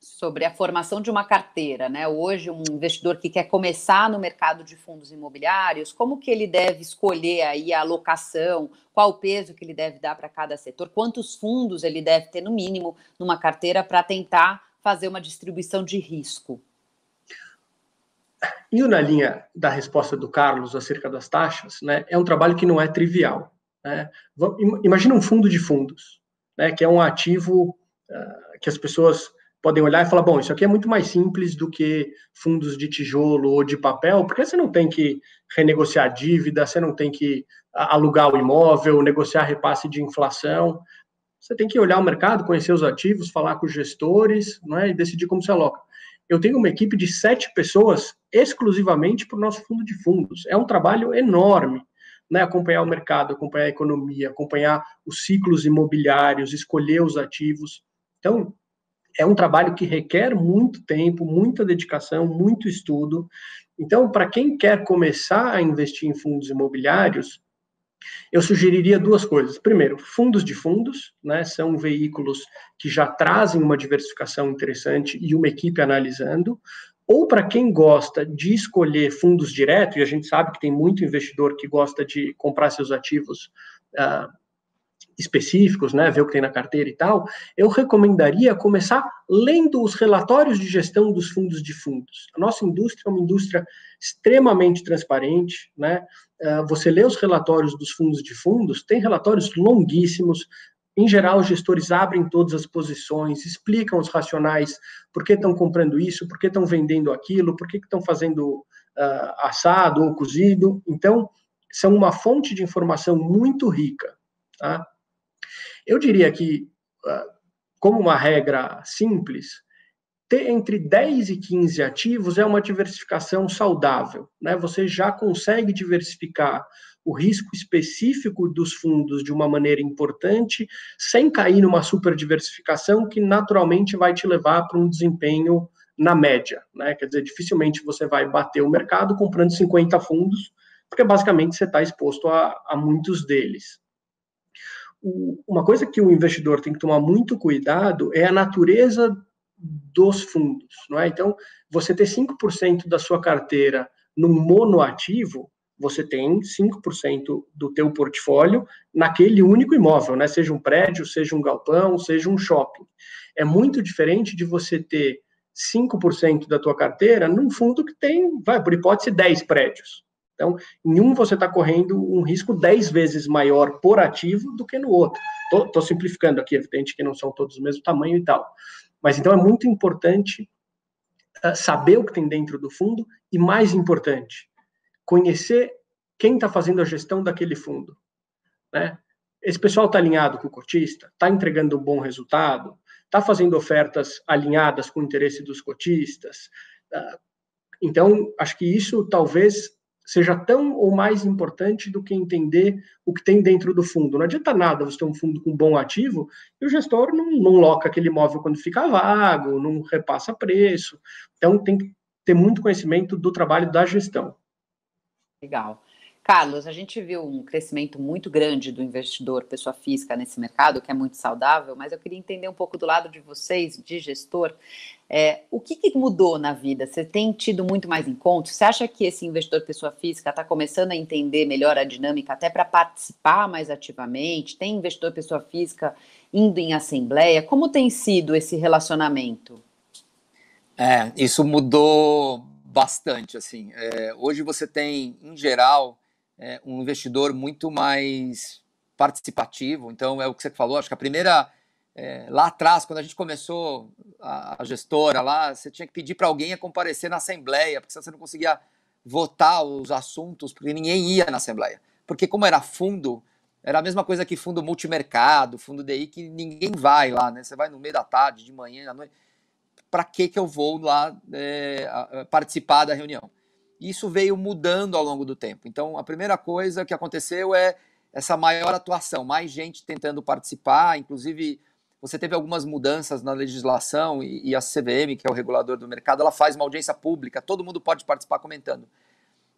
sobre a formação de uma carteira, né? Hoje, um investidor que quer começar no mercado de fundos imobiliários, como que ele deve escolher aí a alocação, qual o peso que ele deve dar para cada setor, quantos fundos ele deve ter no mínimo numa carteira para tentar fazer uma distribuição de risco? E na linha da resposta do Carlos acerca das taxas, né, é um trabalho que não é trivial. Né? Imagina um fundo de fundos, né, que é um ativo uh, que as pessoas podem olhar e falar: bom, isso aqui é muito mais simples do que fundos de tijolo ou de papel, porque você não tem que renegociar dívida, você não tem que alugar o imóvel, negociar repasse de inflação. Você tem que olhar o mercado, conhecer os ativos, falar com os gestores é e decidir como se aloca. Eu tenho uma equipe de sete pessoas exclusivamente para o nosso fundo de fundos. É um trabalho enorme. Né, acompanhar o mercado, acompanhar a economia, acompanhar os ciclos imobiliários, escolher os ativos. Então, é um trabalho que requer muito tempo, muita dedicação, muito estudo. Então, para quem quer começar a investir em fundos imobiliários, eu sugeriria duas coisas. Primeiro, fundos de fundos, né? São veículos que já trazem uma diversificação interessante e uma equipe analisando. Ou para quem gosta de escolher fundos direto, e a gente sabe que tem muito investidor que gosta de comprar seus ativos uh, específicos, né, ver o que tem na carteira e tal, eu recomendaria começar lendo os relatórios de gestão dos fundos de fundos. A nossa indústria é uma indústria extremamente transparente, né? Ah, você lê os relatórios dos fundos de fundos, tem relatórios longuíssimos, em geral, os gestores abrem todas as posições, explicam os racionais, por que estão comprando isso, por que estão vendendo aquilo, por que estão fazendo uh, assado ou cozido. Então, são uma fonte de informação muito rica. Tá? Eu diria que, ah, como uma regra simples, ter entre 10 e 15 ativos é uma diversificação saudável. Né? Você já consegue diversificar o risco específico dos fundos de uma maneira importante, sem cair numa superdiversificação que naturalmente vai te levar para um desempenho na média. Né? Quer dizer, dificilmente você vai bater o mercado comprando 50 fundos, porque basicamente você está exposto a, a muitos deles uma coisa que o investidor tem que tomar muito cuidado é a natureza dos fundos, não é? Então, você ter 5% da sua carteira num monoativo, você tem 5% do teu portfólio naquele único imóvel, né? Seja um prédio, seja um galpão, seja um shopping. É muito diferente de você ter 5% da tua carteira num fundo que tem, vai, por hipótese, 10 prédios. Então, em um você está correndo um risco 10 vezes maior por ativo do que no outro. Estou simplificando aqui, é evidente que não são todos do mesmo tamanho e tal. Mas então é muito importante uh, saber o que tem dentro do fundo e, mais importante, conhecer quem está fazendo a gestão daquele fundo. Né? Esse pessoal está alinhado com o cotista, está entregando um bom resultado, está fazendo ofertas alinhadas com o interesse dos cotistas. Ah, então, acho que isso talvez seja tão ou mais importante do que entender o que tem dentro do fundo. Não adianta nada você ter um fundo com bom ativo e o gestor não, não loca aquele imóvel quando fica vago, não repassa preço. Então, tem que ter muito conhecimento do trabalho da gestão. Legal. Carlos, a gente viu um crescimento muito grande do investidor, pessoa física nesse mercado, que é muito saudável, mas eu queria entender um pouco do lado de vocês, de gestor, é, o que, que, mudou na vida? Você tem tido muito mais encontros? Você acha que esse investidor pessoa física está começando a entender melhor a dinâmica até para participar mais ativamente? Tem investidor pessoa física indo em assembleia? Como tem sido esse relacionamento? É, isso mudou bastante, assim. É, hoje você tem, em geral, é, um investidor muito mais participativo. Então, é o que você falou, acho que a primeira. É, lá atrás, quando a gente começou a, a gestora lá, você tinha que pedir para alguém comparecer na Assembleia, porque você não conseguia votar os assuntos, porque ninguém ia na Assembleia. Porque, como era fundo, era a mesma coisa que fundo multimercado, fundo DI, que ninguém vai lá, né? Você vai no meio da tarde, de manhã, da noite. Para que, que eu vou lá é, participar da reunião? Isso veio mudando ao longo do tempo. Então, a primeira coisa que aconteceu é essa maior atuação, mais gente tentando participar, inclusive você teve algumas mudanças na legislação e, e, a CVM, que é o regulador do mercado, ela faz uma audiência pública, todo mundo pode participar comentando.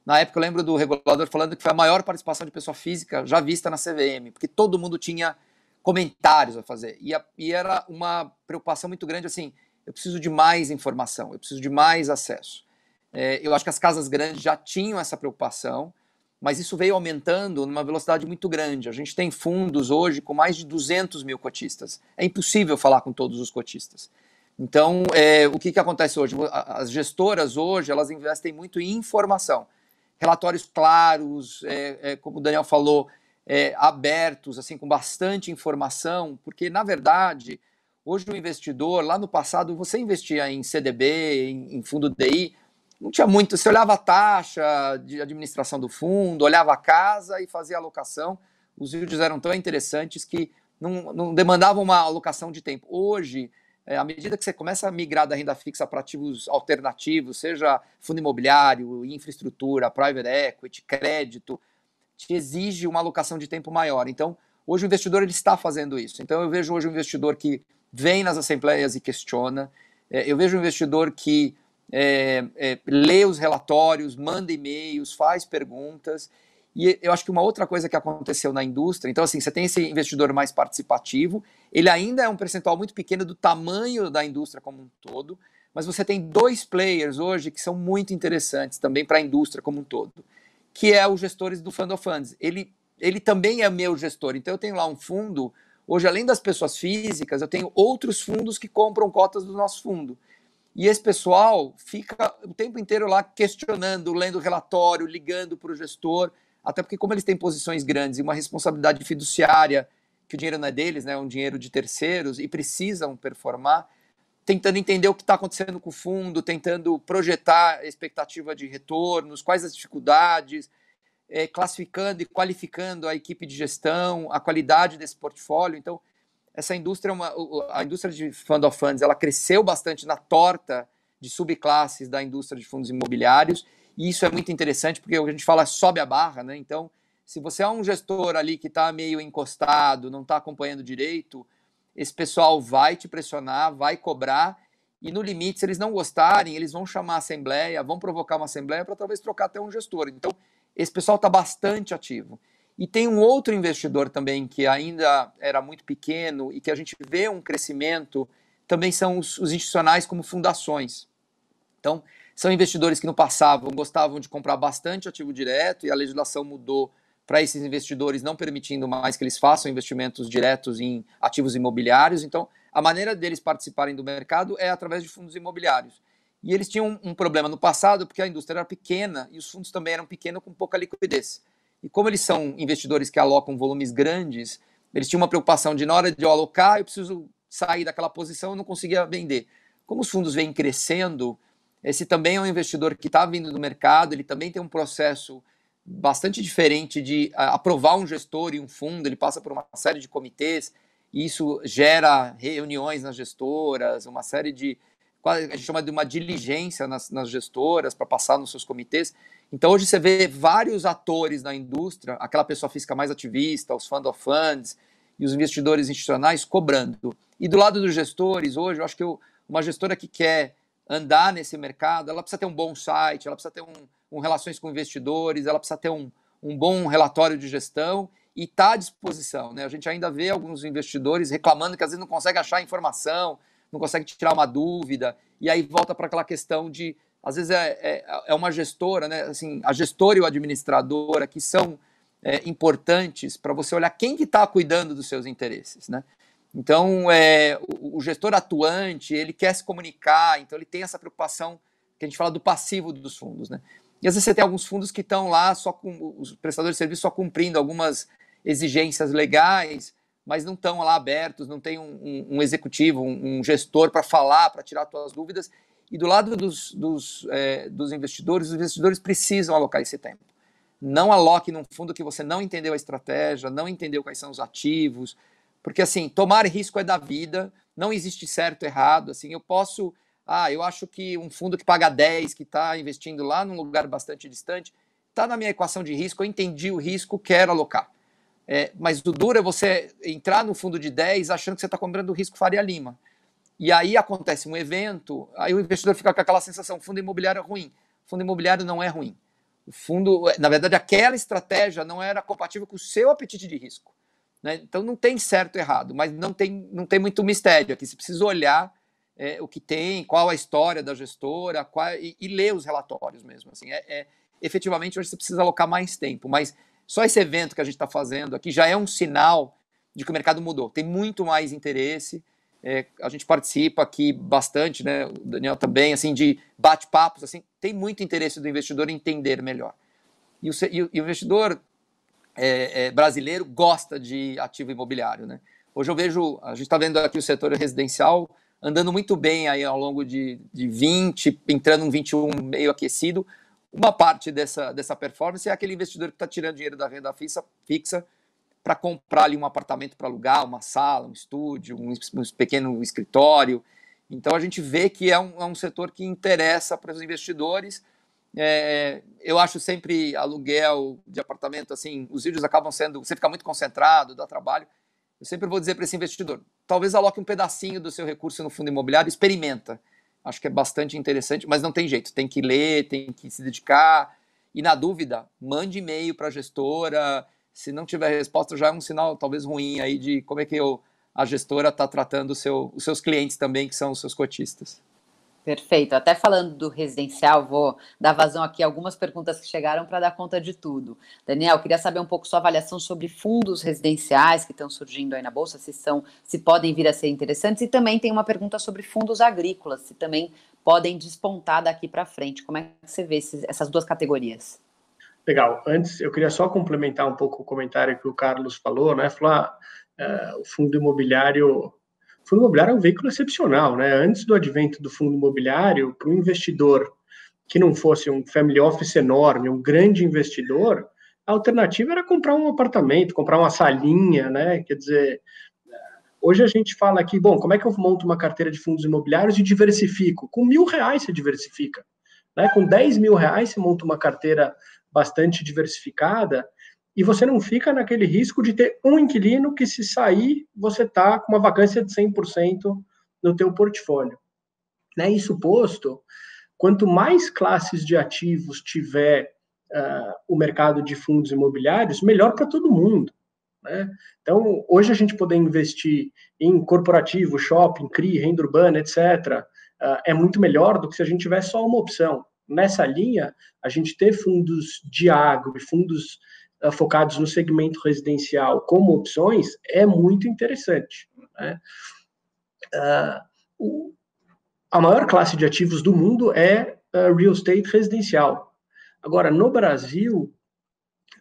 Na época eu lembro do regulador falando que foi a maior participação de pessoa física já vista na CVM, porque todo mundo tinha comentários a fazer. E, a, e era uma preocupação muito grande assim, eu preciso de mais informação, eu preciso de mais acesso. É, eu acho que as casas grandes já tinham essa preocupação, mas isso veio aumentando numa velocidade muito grande. A gente tem fundos hoje com mais de 200 mil cotistas. É impossível falar com todos os cotistas. Então, é, o que, que acontece hoje? As gestoras hoje, elas investem muito em informação. Relatórios claros, é, é, como o Daniel falou, é, abertos, assim, com bastante informação, porque, na verdade, hoje o investidor, lá no passado, você investia em CDB, em, em fundo DI, não tinha muito. Você olhava a taxa de administração do fundo, olhava a casa e fazia a alocação. Os vídeos eram tão interessantes que não, não demandavam uma alocação de tempo. Hoje, é, à medida que você começa a migrar da renda fixa para ativos alternativos, seja fundo imobiliário, infraestrutura, private equity, crédito, te exige uma alocação de tempo maior. Então, hoje o investidor ele está fazendo isso. Então, eu vejo hoje um investidor que vem nas assembleias e questiona. É, eu vejo um investidor que é, é, lê os relatórios, manda e-mails, faz perguntas. E eu acho que uma outra coisa que aconteceu na indústria, então assim, você tem esse investidor mais participativo, ele ainda é um percentual muito pequeno do tamanho da indústria como um todo, mas você tem dois players hoje que são muito interessantes também para a indústria como um todo, que é os gestores do Fund of Funds. Ele, ele também é meu gestor, então eu tenho lá um fundo, hoje além das pessoas físicas, eu tenho outros fundos que compram cotas do nosso fundo. E esse pessoal fica o tempo inteiro lá questionando, lendo relatório, ligando para o gestor, até porque, como eles têm posições grandes e uma responsabilidade fiduciária, que o dinheiro não é deles, né, é um dinheiro de terceiros e precisam performar, tentando entender o que está acontecendo com o fundo, tentando projetar expectativa de retornos, quais as dificuldades, é, classificando e qualificando a equipe de gestão, a qualidade desse portfólio. Então, essa indústria, é uma, a indústria de fund of funds, ela cresceu bastante na torta de subclasses da indústria de fundos imobiliários, e isso é muito interessante, porque a gente fala é sobe a barra, né? Então, se você é um gestor ali que está meio encostado, não está acompanhando direito, esse pessoal vai te pressionar, vai cobrar, e no limite, se eles não gostarem, eles vão chamar a assembleia, vão provocar uma assembleia para talvez trocar até um gestor. Então, esse pessoal está bastante ativo. E tem um outro investidor também que ainda era muito pequeno e que a gente vê um crescimento, também são os, os institucionais como fundações. Então, são investidores que no passado gostavam de comprar bastante ativo direto e a legislação mudou para esses investidores, não permitindo mais que eles façam investimentos diretos em ativos imobiliários. Então, a maneira deles participarem do mercado é através de fundos imobiliários. E eles tinham um problema no passado porque a indústria era pequena e os fundos também eram pequenos com pouca liquidez. E como eles são investidores que alocam volumes grandes, eles tinham uma preocupação de, na hora de eu alocar, eu preciso sair daquela posição, eu não conseguia vender. Como os fundos vêm crescendo, esse também é um investidor que está vindo do mercado, ele também tem um processo bastante diferente de ah, aprovar um gestor e um fundo, ele passa por uma série de comitês, e isso gera reuniões nas gestoras, uma série de. A gente chama de uma diligência nas, nas gestoras para passar nos seus comitês. Então hoje você vê vários atores na indústria, aquela pessoa física mais ativista, os fund of funds e os investidores institucionais cobrando. E do lado dos gestores, hoje, eu acho que eu, uma gestora que quer andar nesse mercado, ela precisa ter um bom site, ela precisa ter um, um relações com investidores, ela precisa ter um, um bom relatório de gestão e está à disposição. Né? A gente ainda vê alguns investidores reclamando que às vezes não consegue achar informação, não consegue tirar uma dúvida, e aí volta para aquela questão de às vezes é, é, é, uma gestora, né? Assim, a gestora e o administradora que são é, importantes para você olhar quem que está cuidando dos seus interesses, né? Então, é, o, o, gestor atuante, ele quer se comunicar, então ele tem essa preocupação que a gente fala do passivo dos fundos, né? E às vezes você tem alguns fundos que estão lá só com os prestadores de serviço só cumprindo algumas exigências legais, mas não estão lá abertos, não tem um, um, um executivo, um, um gestor para falar, para tirar suas dúvidas, e do lado dos, dos, é, dos investidores, os investidores precisam alocar esse tempo. Não aloque num fundo que você não entendeu a estratégia, não entendeu quais são os ativos, porque assim, tomar risco é da vida, não existe certo e errado, assim, eu posso, ah, eu acho que um fundo que paga 10, que está investindo lá num lugar bastante distante, está na minha equação de risco, eu entendi o risco, quero alocar. É, mas o duro é você entrar no fundo de 10 achando que você está comprando o risco Faria Lima. E aí acontece um evento, aí o investidor fica com aquela sensação: fundo imobiliário é ruim. Fundo imobiliário não é ruim. O fundo, na verdade, aquela estratégia não era compatível com o seu apetite de risco. Né? Então não tem certo e errado, mas não tem, não tem muito mistério aqui. Você precisa olhar é, o que tem, qual a história da gestora, qual, e, e ler os relatórios mesmo. Assim, é, é, efetivamente, hoje você precisa alocar mais tempo, mas só esse evento que a gente está fazendo aqui já é um sinal de que o mercado mudou. Tem muito mais interesse é, a gente participa aqui bastante, né, o Daniel também, assim, de bate-papos, assim, tem muito interesse do investidor em entender melhor. E o, e o investidor é, é, brasileiro gosta de ativo imobiliário, né? Hoje eu vejo, a gente está vendo aqui o setor residencial andando muito bem aí ao longo de, de 20, entrando um 21 meio aquecido, uma parte dessa, dessa performance é aquele investidor que está tirando dinheiro da renda fixa, fixa para comprar ali um apartamento para alugar, uma sala, um estúdio, um, um, pequeno escritório. Então a gente vê que é um, é um setor que interessa para os investidores. É, eu acho sempre aluguel de apartamento, assim, os vídeos acabam sendo. Você fica muito concentrado, dá trabalho. Eu sempre vou dizer para esse investidor: talvez aloque um pedacinho do seu recurso no fundo imobiliário, experimenta. Acho que é bastante interessante, mas não tem jeito, tem que ler, tem que se dedicar. E na dúvida, mande e-mail para a gestora, se não tiver resposta, já é um sinal talvez ruim aí de como é que eu, a gestora está tratando seu, os seus clientes também, que são os seus cotistas. Perfeito. Até falando do residencial, vou dar vazão aqui a algumas perguntas que chegaram para dar conta de tudo. Daniel, queria saber um pouco sua avaliação sobre fundos residenciais que estão surgindo aí na bolsa, se são, se podem vir a ser interessantes e também tem uma pergunta sobre fundos agrícolas, se também podem despontar daqui para frente. Como é que você vê esses, essas duas categorias? Legal. Antes, eu queria só complementar um pouco o comentário que o Carlos falou, né? Falou, ah, eh, o fundo imobiliário... O fundo imobiliário é um veículo excepcional, né? Antes do advento do fundo imobiliário, para o investidor que não fosse um family office enorme, um grande investidor, a alternativa era comprar um apartamento, comprar uma salinha, né? Quer dizer, hoje a gente fala aqui, bom, como é que eu monto uma carteira de fundos imobiliários e diversifico? Com mil reais você diversifica, né? Com 10 mil reais você monta uma carteira bastante diversificada, e você não fica naquele risco de ter um inquilino que, se sair, você está com uma vacância de 100% no teu portfólio. Né? Isso posto, quanto mais classes de ativos tiver uh, o mercado de fundos imobiliários, melhor para todo mundo. Né? Então, hoje a gente poder investir em corporativo, shopping, CRI, renda urbana, etc., uh, ah, é muito melhor do que se a gente tiver só uma opção nessa linha, a gente ter fundos de agro e fundos uh, focados no segmento residencial como opções é muito interessante. Né? Uh, a maior classe de ativos do mundo é uh, real estate residencial. Agora, no Brasil,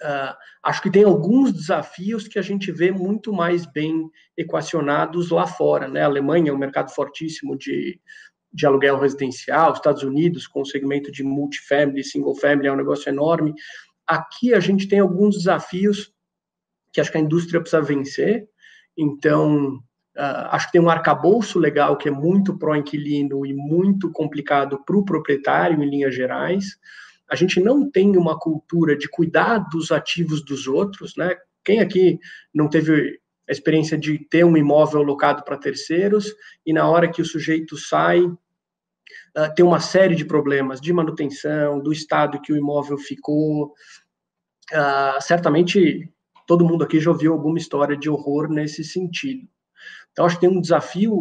Uh, acho que tem alguns desafios que a gente vê muito mais bem equacionados lá fora, né? A Alemanha é um mercado fortíssimo de de aluguel residencial, Estados Unidos com o segmento de multifamily, single family, é um negócio enorme. Aqui a gente tem alguns desafios que acho que a indústria precisa vencer, então Uh, acho que tem um arcabouço legal que é muito pró-inquilino e muito complicado para o proprietário, em linhas gerais. A gente não tem uma cultura de cuidar dos ativos dos outros, né? Quem aqui não teve a experiência de ter um imóvel locado para terceiros e na hora que o sujeito sai, ah, tem uma série de problemas de manutenção, do estado que o imóvel ficou. Uh, certamente todo mundo aqui já ouviu alguma história de horror nesse sentido. Então, acho que tem um desafio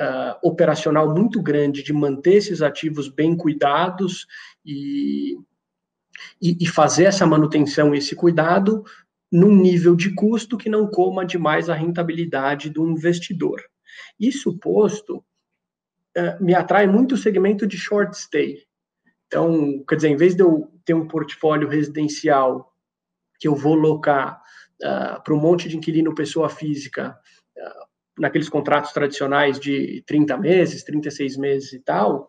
uh, operacional muito grande de manter esses ativos bem cuidados e, e, e fazer essa manutenção e esse cuidado num nível de custo que não coma demais a rentabilidade do investidor. Isso posto, é, me atrai muito o segmento de short stay. Então, quer dizer, em vez de eu ter um portfólio residencial que eu vou locar uh, para um monte de inquilino pessoa física, uh, naqueles contratos tradicionais de 30 meses, 36 meses e tal,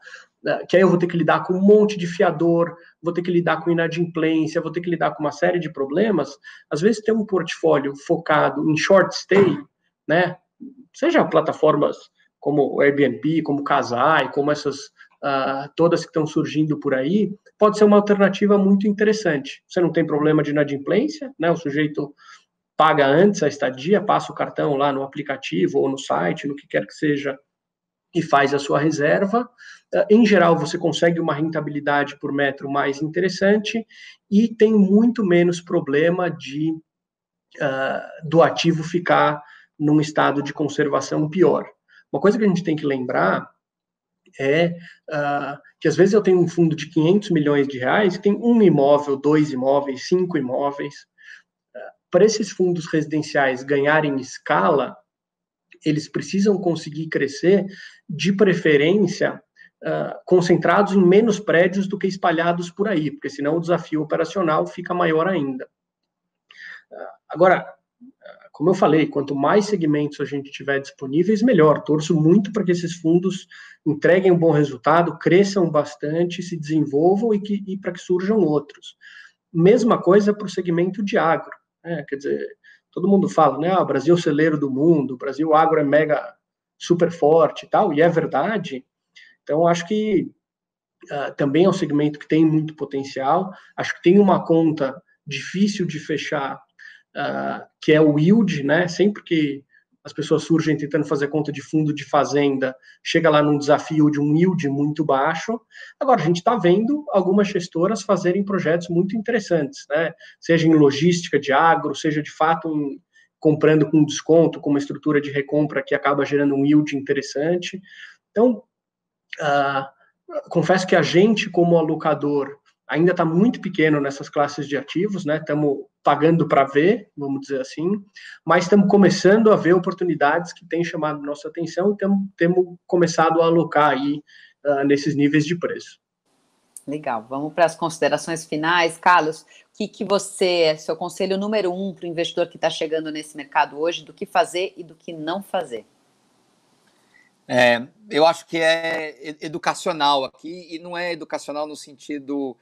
que aí eu vou ter que lidar com um monte de fiador, vou ter que lidar com inadimplência, vou ter que lidar com uma série de problemas. Às vezes, ter um portfólio focado em short stay, né? Seja plataformas como o Airbnb, como Casai, como essas uh, todas que estão surgindo por aí, pode ser uma alternativa muito interessante. Você não tem problema de inadimplência, né? O sujeito paga antes a estadia, passa o cartão lá no aplicativo ou no site, no que quer que seja, e faz a sua reserva. Ah, em geral, você consegue uma rentabilidade por metro mais interessante e tem muito menos problema de uh, do ativo ficar num estado de conservação pior. Uma coisa que a gente tem que lembrar é uh, que às vezes eu tenho um fundo de 500 milhões de reais que tem um imóvel, dois imóveis, cinco imóveis. Uh, Para esses fundos residenciais ganharem escala, eles precisam conseguir crescer, de preferência, uh, concentrados em menos prédios do que espalhados por aí, porque senão o desafio operacional fica maior ainda. agora, como eu falei, quanto mais segmentos a gente tiver disponíveis, melhor. Torço muito para que esses fundos entreguem um bom resultado, cresçam bastante, se desenvolvam e, e para que surjam outros. Mesma coisa para o segmento de agro. Né? Quer dizer, todo mundo fala, né? Ah, Brasil é o celeiro do mundo, o Brasil agro é mega super forte e tal, e é verdade. Então, acho que uh, também é um segmento que tem muito potencial. Acho que tem uma conta difícil de fechar ah, que é o yield, né? Sempre que as pessoas surgem tentando fazer conta de fundo de fazenda, chega lá num desafio de um yield muito baixo. Agora, a gente está vendo algumas gestoras fazerem projetos muito interessantes, né? Seja em logística de agro, seja de fato em, comprando com desconto, com uma estrutura de recompra que acaba gerando um yield interessante. Então, uh, confesso que a gente, como alocador, ainda está muito pequeno nessas classes de ativos, né? Estamos pagando para ver, vamos dizer assim, mas estamos começando a ver oportunidades que têm chamado nossa atenção e temos começado a alocar aí uh, nesses níveis de preço. Legal, vamos para as considerações finais. Carlos, o que, que você, é seu conselho número um para o investidor que está chegando nesse mercado hoje, do que fazer e do que não fazer? É, eu acho que é educacional aqui, e não é educacional no sentido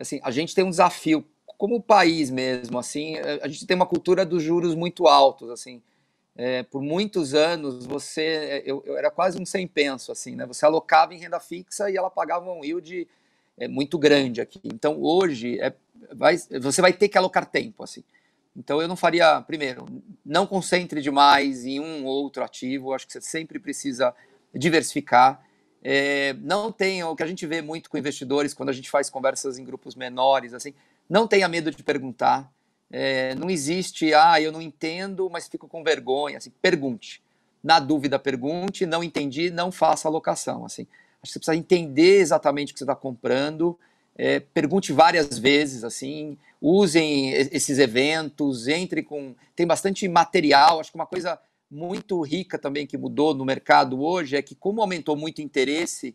assim, a gente tem um desafio como país mesmo, assim, a gente tem uma cultura dos juros muito altos, assim, é, por muitos anos você, é, eu, eu, era quase um sem penso, assim, né, você alocava em renda fixa e ela pagava um yield é, muito grande aqui, então hoje é, vai, você vai ter que alocar tempo, assim, então eu não faria, primeiro, não concentre demais em um ou outro ativo, acho que você sempre precisa diversificar, é, não tenha o que a gente vê muito com investidores quando a gente faz conversas em grupos menores, assim, não tenha medo de perguntar. É, não existe, ah, eu não entendo, mas fico com vergonha. Assim, pergunte. Na dúvida, pergunte. Não entendi, não faça alocação. Assim, acho você precisa entender exatamente o que você está comprando. É, pergunte várias vezes, assim, usem esses eventos, entre com. Tem bastante material, acho que uma coisa muito rica também que mudou no mercado hoje é que, como aumentou muito o interesse,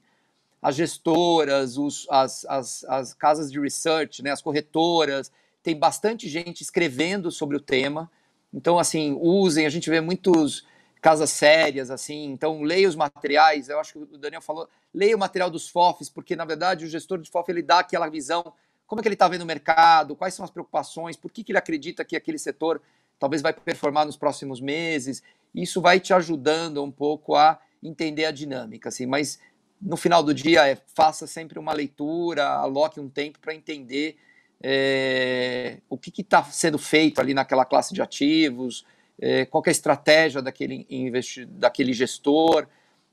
as gestoras, os, as, as, as casas de research, né, as corretoras, tem bastante gente escrevendo sobre o tema. Então, assim, usem, a gente vê muitos casas sérias, assim, então leia os materiais, eu acho que o Daniel falou, leia o material dos FOFs, porque, na verdade, o gestor de FOF, ele dá aquela visão, como é que ele está vendo o mercado, quais são as preocupações, por que, que ele acredita que aquele setor talvez vai performar nos próximos meses. Isso vai te ajudando um pouco a entender a dinâmica, assim, mas no final do dia é, faça sempre uma leitura, aloque um tempo para entender é, o que está sendo feito ali naquela classe de ativos, é, qual é a estratégia daquele, daquele gestor.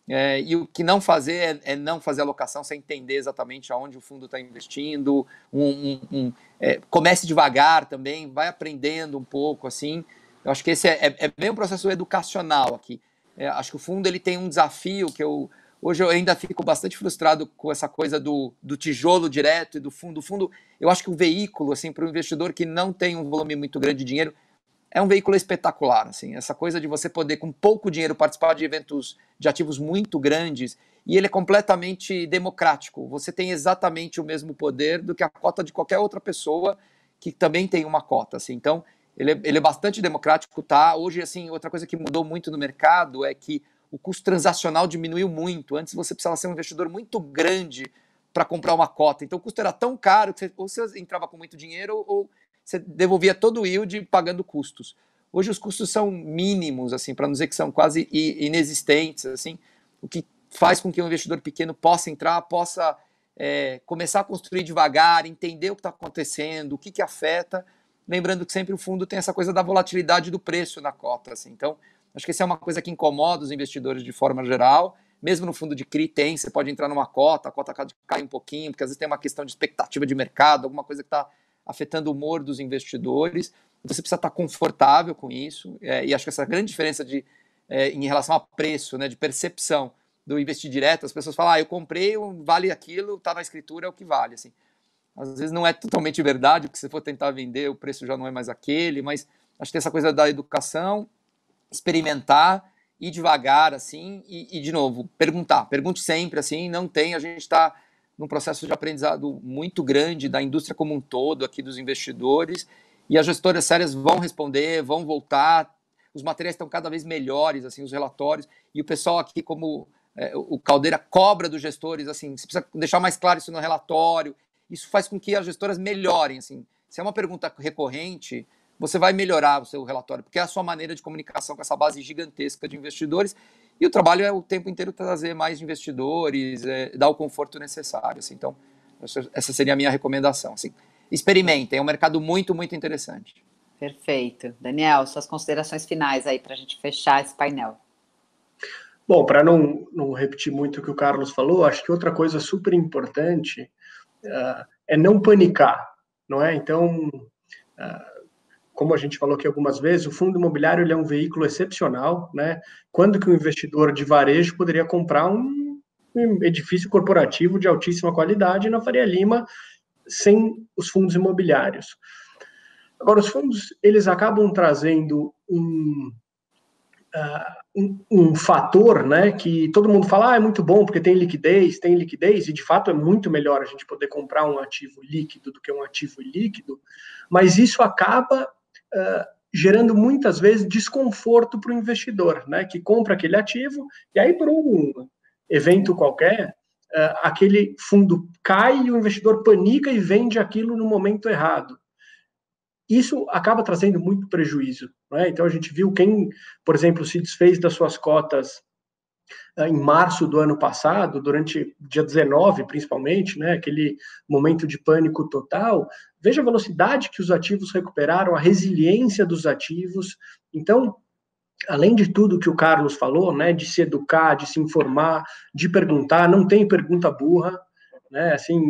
É, e o que não fazer é, é, não fazer alocação sem entender exatamente aonde o fundo está investindo. Um, um, um, é, comece devagar também, vai aprendendo um pouco assim. Eu acho que esse é, é, é bem um processo educacional aqui. É, acho que o fundo ele tem um desafio que eu hoje eu ainda fico bastante frustrado com essa coisa do, do tijolo direto e do fundo. O fundo, eu acho que o veículo assim para o investidor que não tem um volume muito grande de dinheiro é um veículo espetacular, assim, essa coisa de você poder com pouco dinheiro participar de eventos de ativos muito grandes e ele é completamente democrático. Você tem exatamente o mesmo poder do que a cota de qualquer outra pessoa que também tem uma cota, assim. Então, ele é, ele é bastante democrático, tá? Hoje, assim, outra coisa que mudou muito no mercado é que o custo transacional diminuiu muito. Antes você precisava ser um investidor muito grande para comprar uma cota. Então o custo era tão caro que você, ou você entrava com muito dinheiro ou você devolvia todo o yield pagando custos. Hoje os custos são mínimos, assim, para não dizer que são quase inexistentes, assim, o que faz com que um investidor pequeno possa entrar, possa é, começar a construir devagar, entender o que está acontecendo, o que, que afeta Lembrando que sempre o fundo tem essa coisa da volatilidade do preço na cota. Assim. Então, acho que isso é uma coisa que incomoda os investidores de forma geral. Mesmo no fundo de CRI tem, você pode entrar numa cota, a cota cai um pouquinho, porque às vezes tem uma questão de expectativa de mercado, alguma coisa que está afetando o humor dos investidores. Então, você precisa estar tá confortável com isso. É, e acho que essa grande diferença de, é, em relação a preço, né, de percepção do investir direto, as pessoas falam, ah, eu comprei, vale aquilo, está na escritura, é o que vale. Assim às vezes não é totalmente verdade, porque se for tentar vender, o preço já não é mais aquele, mas acho que tem essa coisa da educação, experimentar, ir devagar, assim, e, e de novo, perguntar. Pergunte sempre, assim, não tem, a gente está num processo de aprendizado muito grande da indústria como um todo, aqui dos investidores, e as gestoras sérias vão responder, vão voltar, os materiais estão cada vez melhores, assim, os relatórios, e o pessoal aqui, como é, o Caldeira cobra dos gestores, assim, você precisa deixar mais claro isso no relatório, isso faz com que as gestoras melhorem. Assim. Se é uma pergunta recorrente, você vai melhorar o seu relatório, porque é a sua maneira de comunicação com essa base gigantesca de investidores. E o trabalho é o tempo inteiro trazer mais investidores, é, dar o conforto necessário. Assim. Então, essa seria a minha recomendação. Assim. Experimentem, é um mercado muito, muito interessante. Perfeito. Daniel, suas considerações finais aí para a gente fechar esse painel. Bom, para não, não repetir muito o que o Carlos falou, acho que outra coisa super importante ah, é não panicar, não é? Então, ah, como a gente falou aqui algumas vezes, o fundo imobiliário é um veículo excepcional, né? Quando que um investidor de varejo poderia comprar um edifício corporativo de altíssima qualidade na Faria Lima sem os fundos imobiliários? Agora, os fundos, eles acabam trazendo um, ah, um, um, fator né, que todo mundo fala ah, é muito bom porque tem liquidez, tem liquidez, e de fato é muito melhor a gente poder comprar um ativo líquido do que um ativo líquido, mas isso acaba uh, gerando muitas vezes desconforto para o investidor, né, que compra aquele ativo e aí por um evento qualquer, uh, aquele fundo cai e o investidor panica e vende aquilo no momento errado isso acaba trazendo muito prejuízo. Né? Então, a gente viu quem, por exemplo, se desfez das suas cotas eh, em março do ano passado, durante dia 19 principalmente, né, aquele momento de pânico total, veja a velocidade que os ativos recuperaram, a resiliência dos ativos. Então, além de tudo que o Carlos falou, né, de se educar, de se informar, de perguntar, não tem pergunta burra, né, assim,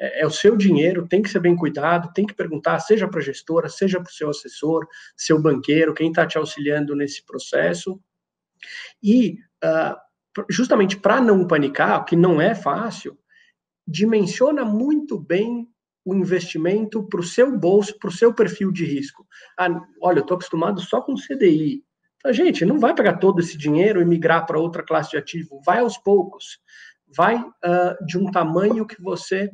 é, é o seu dinheiro, tem que ser bem cuidado, tem que perguntar, seja para a gestora, seja para o seu assessor, seu banqueiro, quem está te auxiliando nesse processo. E, uh, justamente para não panicar, o que não é fácil, dimensiona muito bem o investimento para o seu bolso, para o seu perfil de risco. Ah, olha, eu estou acostumado só com CDI. Então, gente, não vai pegar todo esse dinheiro e migrar para outra classe de ativo. Vai aos poucos. Vai uh, de um tamanho que você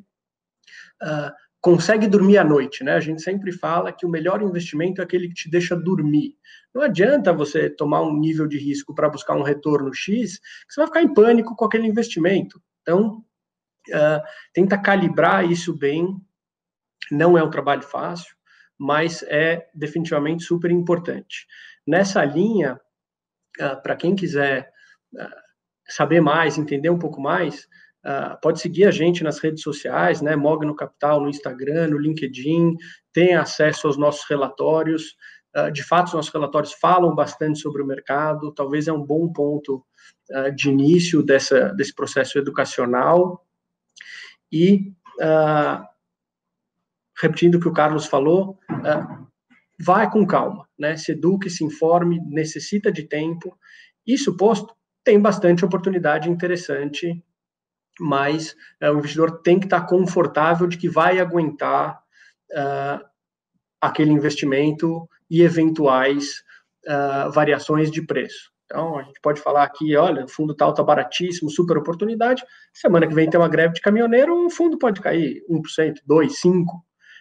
Uh, consegue dormir à noite, né? A gente sempre fala que o melhor investimento é aquele que te deixa dormir. Não adianta você tomar um nível de risco para buscar um retorno X, que você vai ficar em pânico com aquele investimento. Então, uh, tenta calibrar isso bem. Não é um trabalho fácil, mas é definitivamente super importante. Nessa linha, uh, ah, para quem quiser uh, saber mais, entender um pouco mais, ah, pode seguir a gente nas redes sociais, né? Mogno Capital no Instagram, no LinkedIn, tem acesso aos nossos relatórios. Uh, de fato, os nossos relatórios falam bastante sobre o mercado. Talvez é um bom ponto uh, de início dessa, desse processo educacional. E repetindo o que o Carlos falou, vai com calma, né? Se eduque, se informe, necessita de tempo. Isso posto, tem bastante oportunidade interessante mas eh, o investidor tem que estar tá confortável de que vai aguentar uh, aquele investimento e eventuais uh, variações de preço. Então, a gente pode falar aqui, olha, o fundo tal está baratíssimo, super oportunidade. Semana que vem tem uma greve de caminhoneiro, um fundo pode cair 1%, 2%, 5%.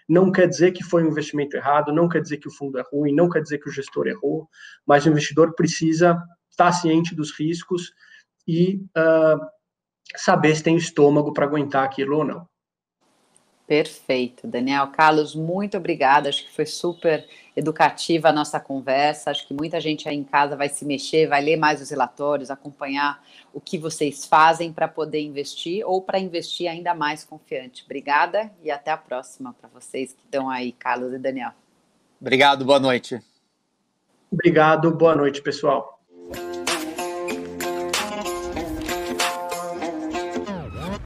Não quer dizer que foi um investimento errado, não quer dizer que o fundo é ruim, não quer dizer que o gestor errou, mas o investidor precisa estar tá ciente dos riscos e uh, saber se tem estômago para aguentar aquilo ou não. Perfeito, Daniel. Carlos, muito obrigada. Acho que foi super educativa a nossa conversa. Acho que muita gente aí em casa vai se mexer, vai ler mais os relatórios, acompanhar o que vocês fazem para poder investir ou para investir ainda mais confiante. Obrigada e até a próxima para vocês que estão aí, Carlos e Daniel. Obrigado, boa noite. Obrigado, boa noite, pessoal.